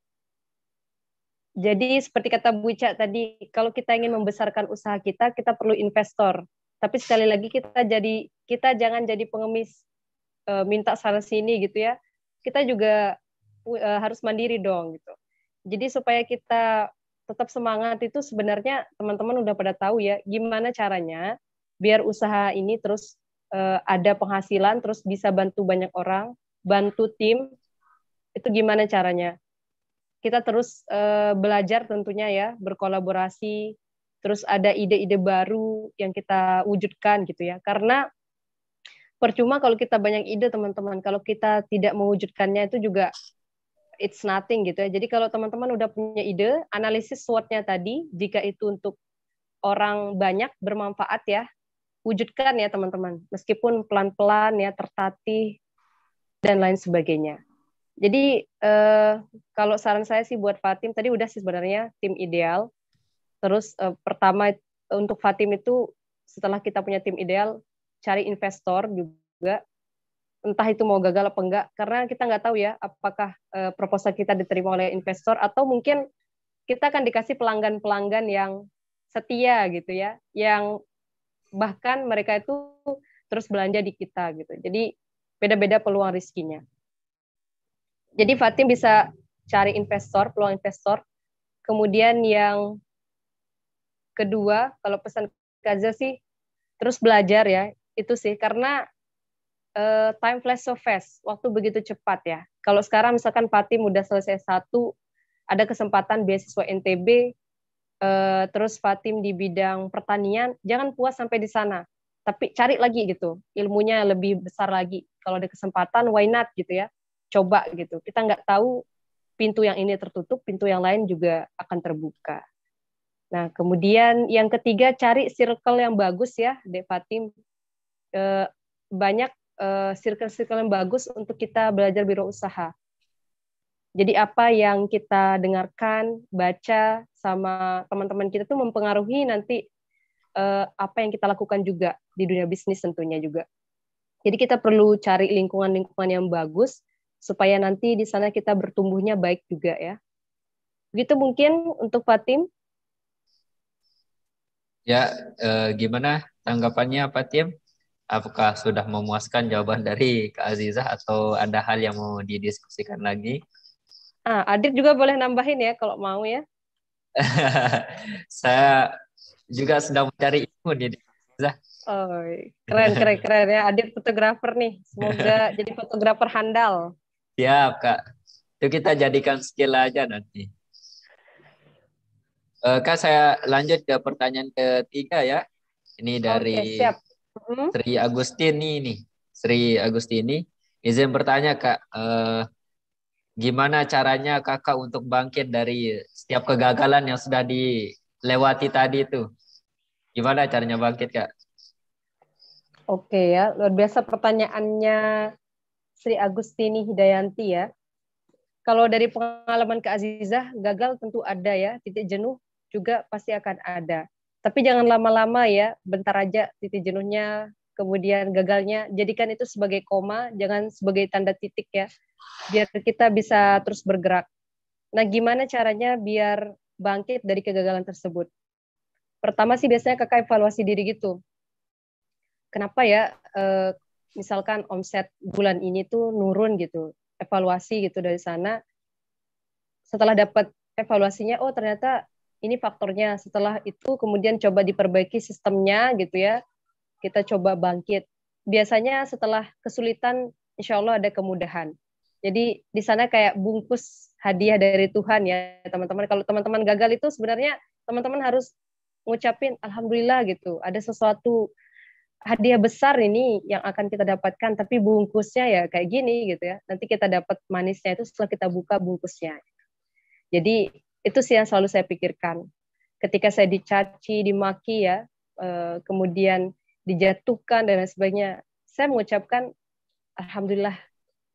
Jadi seperti kata Bu Ica tadi, kalau kita ingin membesarkan usaha kita, kita perlu investor tapi sekali lagi kita jadi kita jangan jadi pengemis e, minta sana sini gitu ya kita juga e, harus mandiri dong gitu jadi supaya kita tetap semangat itu sebenarnya teman-teman udah pada tahu ya gimana caranya biar usaha ini terus e, ada penghasilan terus bisa bantu banyak orang bantu tim itu gimana caranya kita terus e, belajar tentunya ya berkolaborasi terus ada ide-ide baru yang kita wujudkan gitu ya. Karena percuma kalau kita banyak ide teman-teman, kalau kita tidak mewujudkannya itu juga it's nothing gitu ya. Jadi kalau teman-teman udah punya ide, analisis swot tadi, jika itu untuk orang banyak bermanfaat ya, wujudkan ya teman-teman. Meskipun pelan-pelan ya, tertatih, dan lain sebagainya. Jadi eh, kalau saran saya sih buat Fatim, tadi udah sih sebenarnya tim ideal, Terus uh, pertama untuk Fatim itu setelah kita punya tim ideal cari investor juga entah itu mau gagal apa enggak karena kita nggak tahu ya apakah uh, proposal kita diterima oleh investor atau mungkin kita akan dikasih pelanggan-pelanggan yang setia gitu ya yang bahkan mereka itu terus belanja di kita gitu jadi beda-beda peluang riskinya jadi Fatim bisa cari investor peluang investor kemudian yang kedua kalau pesan Kaza sih terus belajar ya itu sih karena uh, time flash so fast waktu begitu cepat ya kalau sekarang misalkan Pati udah selesai satu ada kesempatan beasiswa NTB eh, terus Fatim di bidang pertanian jangan puas sampai di sana tapi cari lagi gitu ilmunya lebih besar lagi kalau ada kesempatan why not gitu ya coba gitu kita nggak tahu pintu yang ini tertutup pintu yang lain juga akan terbuka Nah, kemudian yang ketiga cari circle yang bagus ya, Dek Fatim. E, banyak eh, circle-circle yang bagus untuk kita belajar biro usaha. Jadi apa yang kita dengarkan, baca sama teman-teman kita tuh mempengaruhi nanti eh, apa yang kita lakukan juga di dunia bisnis tentunya juga. Jadi kita perlu cari lingkungan-lingkungan yang bagus supaya nanti di sana kita bertumbuhnya baik juga ya. Begitu mungkin untuk Fatim. Ya, eh, gimana tanggapannya Pak Tim? Apakah sudah memuaskan jawaban dari Kak Azizah atau ada hal yang mau didiskusikan lagi? Ah, Adit juga boleh nambahin ya kalau mau ya. Saya juga sedang mencari ilmu di Azizah. Oh, keren keren keren ya Adit fotografer nih. Semoga jadi fotografer handal. Siap, Kak. Itu kita jadikan skill aja nanti. Eh, Kak saya lanjut ke pertanyaan ketiga ya. Ini dari okay, siap. -hmm. Sri Agustini nih. Sri Agustini izin bertanya Kak, eh, gimana caranya Kakak untuk bangkit dari setiap kegagalan yang sudah dilewati tadi itu? Gimana caranya bangkit Kak? Oke ya, luar biasa pertanyaannya Sri Agustini Hidayanti ya. Kalau dari pengalaman Kak Azizah, gagal tentu ada ya, titik jenuh juga pasti akan ada. Tapi jangan lama-lama ya, bentar aja titik jenuhnya, kemudian gagalnya, jadikan itu sebagai koma, jangan sebagai tanda titik ya, biar kita bisa terus bergerak. Nah, gimana caranya biar bangkit dari kegagalan tersebut? Pertama sih biasanya kakak evaluasi diri gitu. Kenapa ya, eh, misalkan omset bulan ini tuh nurun gitu, evaluasi gitu dari sana. Setelah dapat evaluasinya, oh ternyata ini faktornya setelah itu kemudian coba diperbaiki sistemnya gitu ya kita coba bangkit biasanya setelah kesulitan insya Allah ada kemudahan jadi di sana kayak bungkus hadiah dari Tuhan ya teman-teman kalau teman-teman gagal itu sebenarnya teman-teman harus ngucapin alhamdulillah gitu ada sesuatu hadiah besar ini yang akan kita dapatkan tapi bungkusnya ya kayak gini gitu ya nanti kita dapat manisnya itu setelah kita buka bungkusnya jadi itu sih yang selalu saya pikirkan. Ketika saya dicaci, dimaki ya, eh, kemudian dijatuhkan dan lain sebagainya, saya mengucapkan alhamdulillah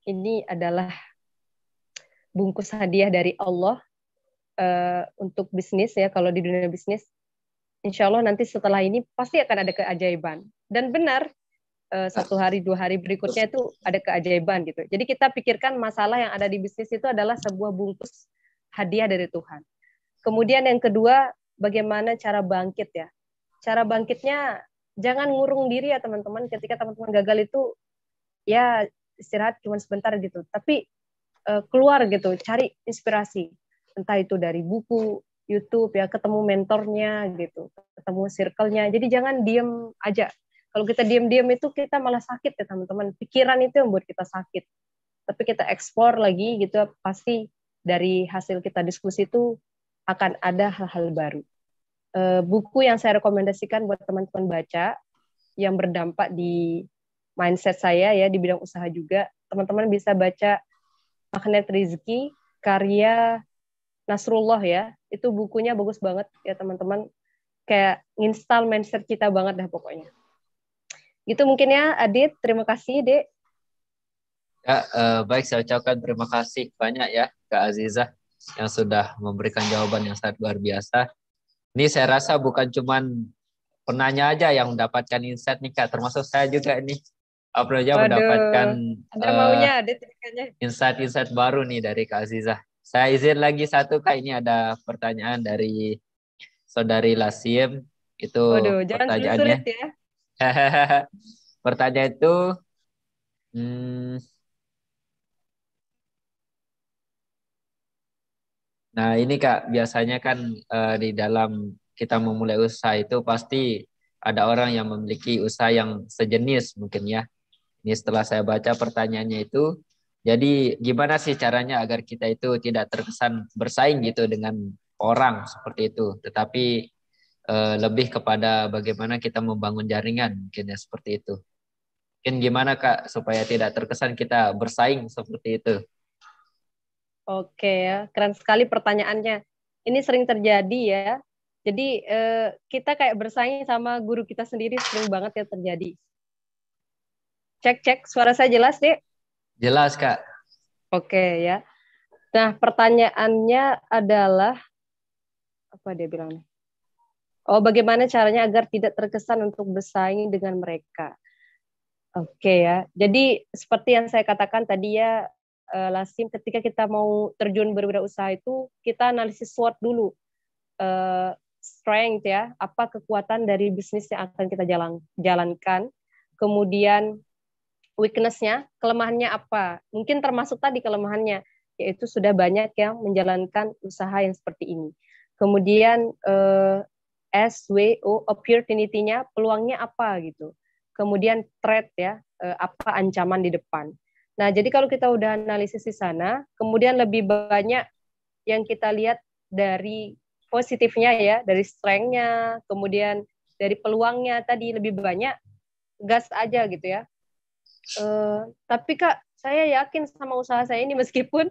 ini adalah bungkus hadiah dari Allah eh, untuk bisnis ya kalau di dunia bisnis. Insya Allah nanti setelah ini pasti akan ada keajaiban. Dan benar, eh, satu hari dua hari berikutnya itu ada keajaiban gitu. Jadi kita pikirkan masalah yang ada di bisnis itu adalah sebuah bungkus hadiah dari Tuhan. Kemudian yang kedua, bagaimana cara bangkit ya. Cara bangkitnya jangan ngurung diri ya teman-teman ketika teman-teman gagal itu ya istirahat cuma sebentar gitu. Tapi eh, keluar gitu, cari inspirasi. Entah itu dari buku, YouTube ya, ketemu mentornya gitu, ketemu circle-nya. Jadi jangan diem aja. Kalau kita diem-diem itu kita malah sakit ya teman-teman. Pikiran itu yang buat kita sakit. Tapi kita ekspor lagi gitu pasti dari hasil kita diskusi itu akan ada hal-hal baru. Eh, buku yang saya rekomendasikan buat teman-teman baca yang berdampak di mindset saya ya di bidang usaha juga, teman-teman bisa baca Magnet Rizki karya Nasrullah ya. Itu bukunya bagus banget ya teman-teman. Kayak install mindset kita banget dah pokoknya. Gitu mungkin ya Adit, terima kasih Dek Ya, eh, baik saya ucapkan terima kasih banyak ya Kak Aziza yang sudah memberikan jawaban yang sangat luar biasa. Ini saya rasa bukan cuman penanya aja yang mendapatkan insight nih Kak, termasuk saya juga ini apa Apnoja mendapatkan eh, ada maunya, uh, insight-insight baru nih dari Kak Aziza Saya izin lagi satu Kak, ini ada pertanyaan dari Saudari Lasim. Itu Waduh, pertanyaannya. ya. pertanyaan itu hmm, Nah ini kak biasanya kan uh, di dalam kita memulai usaha itu pasti ada orang yang memiliki usaha yang sejenis mungkin ya. Ini setelah saya baca pertanyaannya itu, jadi gimana sih caranya agar kita itu tidak terkesan bersaing gitu dengan orang seperti itu, tetapi uh, lebih kepada bagaimana kita membangun jaringan mungkin ya seperti itu. Mungkin gimana kak supaya tidak terkesan kita bersaing seperti itu? Oke ya, keren sekali pertanyaannya. Ini sering terjadi ya. Jadi eh, kita kayak bersaing sama guru kita sendiri sering banget ya terjadi. Cek cek suara saya jelas deh. Jelas kak. Oke ya. Nah pertanyaannya adalah apa dia bilang Oh bagaimana caranya agar tidak terkesan untuk bersaing dengan mereka? Oke ya. Jadi seperti yang saya katakan tadi ya uh, Lasim ketika kita mau terjun berwirausaha itu kita analisis SWOT dulu uh, strength ya apa kekuatan dari bisnis yang akan kita jalan jalankan kemudian weaknessnya kelemahannya apa mungkin termasuk tadi kelemahannya yaitu sudah banyak yang menjalankan usaha yang seperti ini kemudian uh, eh, SWO opportunity-nya peluangnya apa gitu kemudian threat ya apa ancaman di depan Nah, jadi kalau kita udah analisis di sana, kemudian lebih banyak yang kita lihat dari positifnya ya, dari strength-nya, kemudian dari peluangnya tadi lebih banyak gas aja gitu ya. Uh, tapi Kak, saya yakin sama usaha saya ini meskipun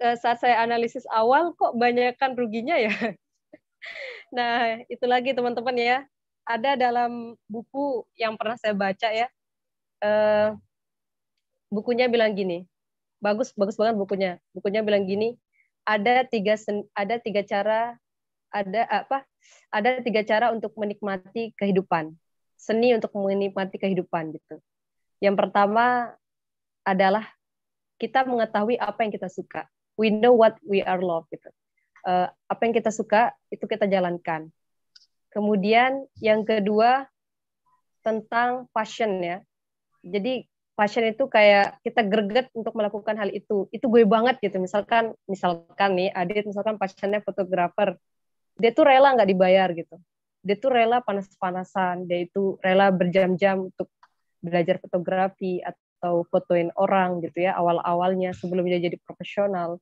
eh, saat saya analisis awal kok banyakkan ruginya ya. nah, itu lagi teman-teman ya. Ada dalam buku yang pernah saya baca ya. Eh, bukunya bilang gini, bagus bagus banget bukunya. Bukunya bilang gini, ada tiga ada tiga cara ada apa? Ada tiga cara untuk menikmati kehidupan. Seni untuk menikmati kehidupan gitu. Yang pertama adalah kita mengetahui apa yang kita suka. We know what we are love gitu. Uh, apa yang kita suka itu kita jalankan. Kemudian yang kedua tentang passion ya. Jadi passion itu kayak kita greget untuk melakukan hal itu. Itu gue banget gitu. Misalkan misalkan nih Adit misalkan passionnya fotografer. Dia tuh rela nggak dibayar gitu. Dia tuh rela panas-panasan, dia itu rela berjam-jam untuk belajar fotografi atau fotoin orang gitu ya awal-awalnya sebelum dia jadi profesional.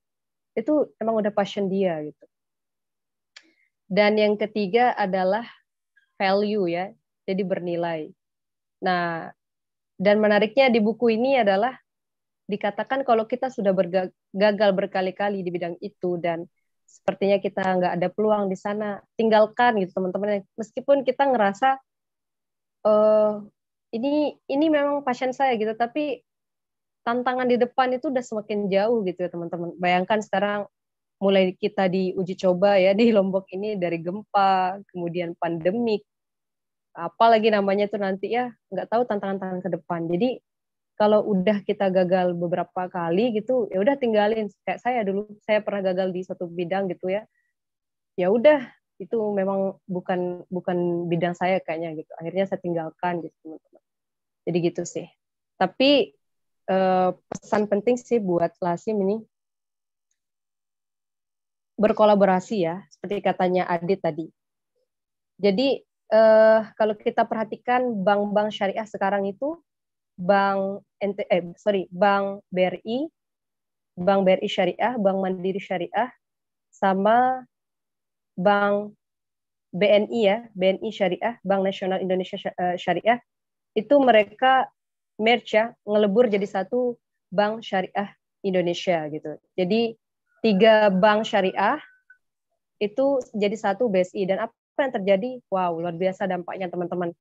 Itu emang udah passion dia gitu. Dan yang ketiga adalah value ya. Jadi bernilai. Nah, dan menariknya di buku ini adalah dikatakan kalau kita sudah gagal berkali-kali di bidang itu dan sepertinya kita nggak ada peluang di sana, tinggalkan gitu teman-teman. Meskipun kita ngerasa eh, ini ini memang passion saya gitu, tapi tantangan di depan itu udah semakin jauh gitu ya teman-teman. Bayangkan sekarang mulai kita diuji coba ya di Lombok ini dari gempa, kemudian pandemik, apa lagi namanya itu nanti ya nggak tahu tantangan-tantangan ke depan jadi kalau udah kita gagal beberapa kali gitu ya udah tinggalin kayak saya dulu saya pernah gagal di satu bidang gitu ya ya udah itu memang bukan bukan bidang saya kayaknya gitu akhirnya saya tinggalkan gitu teman jadi gitu sih tapi eh, pesan penting sih buat Lasim ini berkolaborasi ya seperti katanya Adit tadi jadi uh, kalau kita perhatikan bank-bank syariah sekarang itu bank NT, eh, sorry bank BRI, bank BRI syariah, bank Mandiri syariah, sama bank BNI ya, BNI syariah, Bank Nasional Indonesia eh, Syariah, itu mereka merge ya, ngelebur jadi satu bank syariah Indonesia gitu. Jadi tiga bank syariah itu jadi satu BSI dan apa apa yang terjadi? Wow, luar biasa dampaknya teman-teman.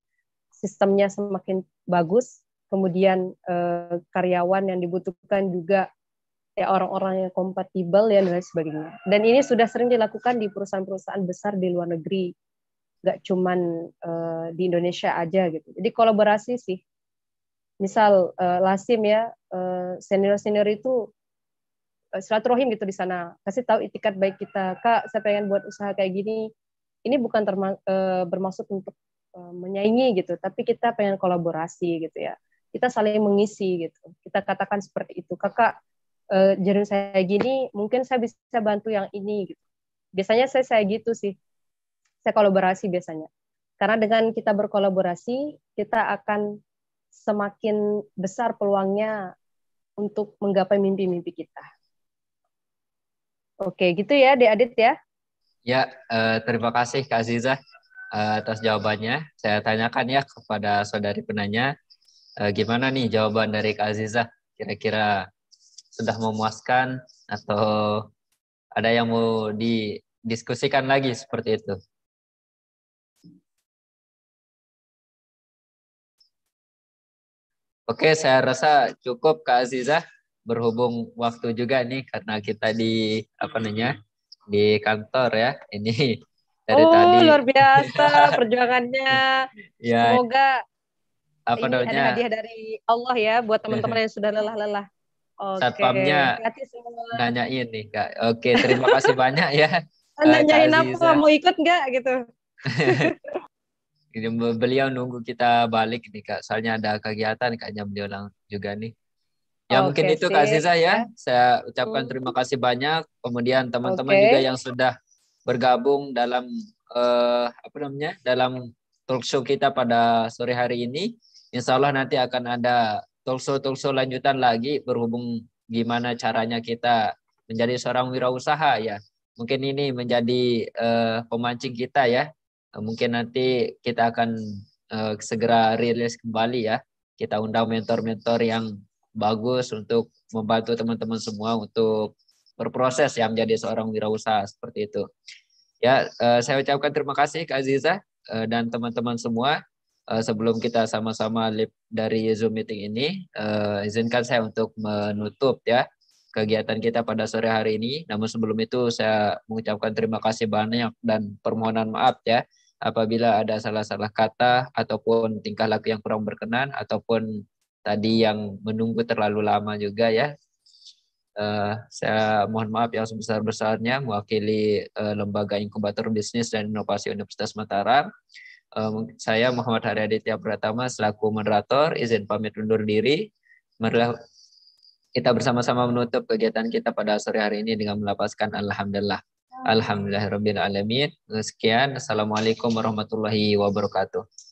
Sistemnya semakin bagus, kemudian eh, karyawan yang dibutuhkan juga ya orang-orang yang kompatibel ya dan lain sebagainya. Dan ini sudah sering dilakukan di perusahaan-perusahaan besar di luar negeri, nggak cuman eh, di Indonesia aja gitu. Jadi kolaborasi sih. Misal eh, Lasim ya eh, senior-senior itu eh, silaturahim gitu di sana kasih tahu itikat baik kita kak saya pengen buat usaha kayak gini ini bukan terma, e, bermaksud untuk e, menyaingi gitu, tapi kita pengen kolaborasi gitu ya. Kita saling mengisi gitu. Kita katakan seperti itu. Kakak e, eh, jarum saya gini, mungkin saya bisa bantu yang ini gitu. Biasanya saya saya gitu sih. Saya kolaborasi biasanya. Karena dengan kita berkolaborasi, kita akan semakin besar peluangnya untuk menggapai mimpi-mimpi kita. Oke, gitu ya, Dek Adit ya. Ya, eh, terima kasih Kak Aziza eh, atas jawabannya. Saya tanyakan ya kepada saudari penanya, eh, gimana nih jawaban dari Kak Aziza? Kira-kira sudah memuaskan atau ada yang mau didiskusikan lagi seperti itu? Oke, saya rasa cukup Kak Aziza berhubung waktu juga nih karena kita di apa namanya di kantor ya ini dari oh, tadi. luar biasa perjuangannya. ya. Semoga apa ini namanya? ada hadiah dari Allah ya buat teman-teman yang sudah lelah-lelah. Oke. Satpamnya nanyain nih kak. Oke terima kasih banyak ya. Ah, nanyain apa mau ikut nggak gitu? Beliau nunggu kita balik nih kak. Soalnya ada kegiatan kayaknya beliau juga nih. Ya okay, mungkin itu kasih saya ya. Saya ucapkan terima hmm. kasih banyak. Kemudian teman-teman okay. juga yang sudah bergabung dalam uh, apa namanya dalam talk kita pada sore hari ini. Insya Allah nanti akan ada talk show lanjutan lagi berhubung gimana caranya kita menjadi seorang wirausaha ya. Mungkin ini menjadi uh, pemancing kita ya. Mungkin nanti kita akan uh, segera rilis kembali ya. Kita undang mentor-mentor yang bagus untuk membantu teman-teman semua untuk berproses ya menjadi seorang wirausaha seperti itu. Ya, eh, saya ucapkan terima kasih Kak Aziza eh, dan teman-teman semua. Eh, sebelum kita sama-sama lip dari Zoom meeting ini, izinkan saya untuk menutup ya kegiatan kita pada sore hari ini. Namun sebelum itu saya mengucapkan terima kasih banyak dan permohonan maaf ya apabila ada salah-salah kata ataupun tingkah laku yang kurang berkenan ataupun tadi yang menunggu terlalu lama juga ya. Uh, saya mohon maaf yang sebesar-besarnya mewakili uh, Lembaga Inkubator Bisnis dan Inovasi Universitas Mataram. Uh, saya Muhammad Hari Aditya Pratama selaku moderator, izin pamit undur diri. Marilah kita bersama-sama menutup kegiatan kita pada sore hari ini dengan melapaskan Alhamdulillah. Alhamdulillah Alamin. Sekian. Assalamualaikum warahmatullahi wabarakatuh.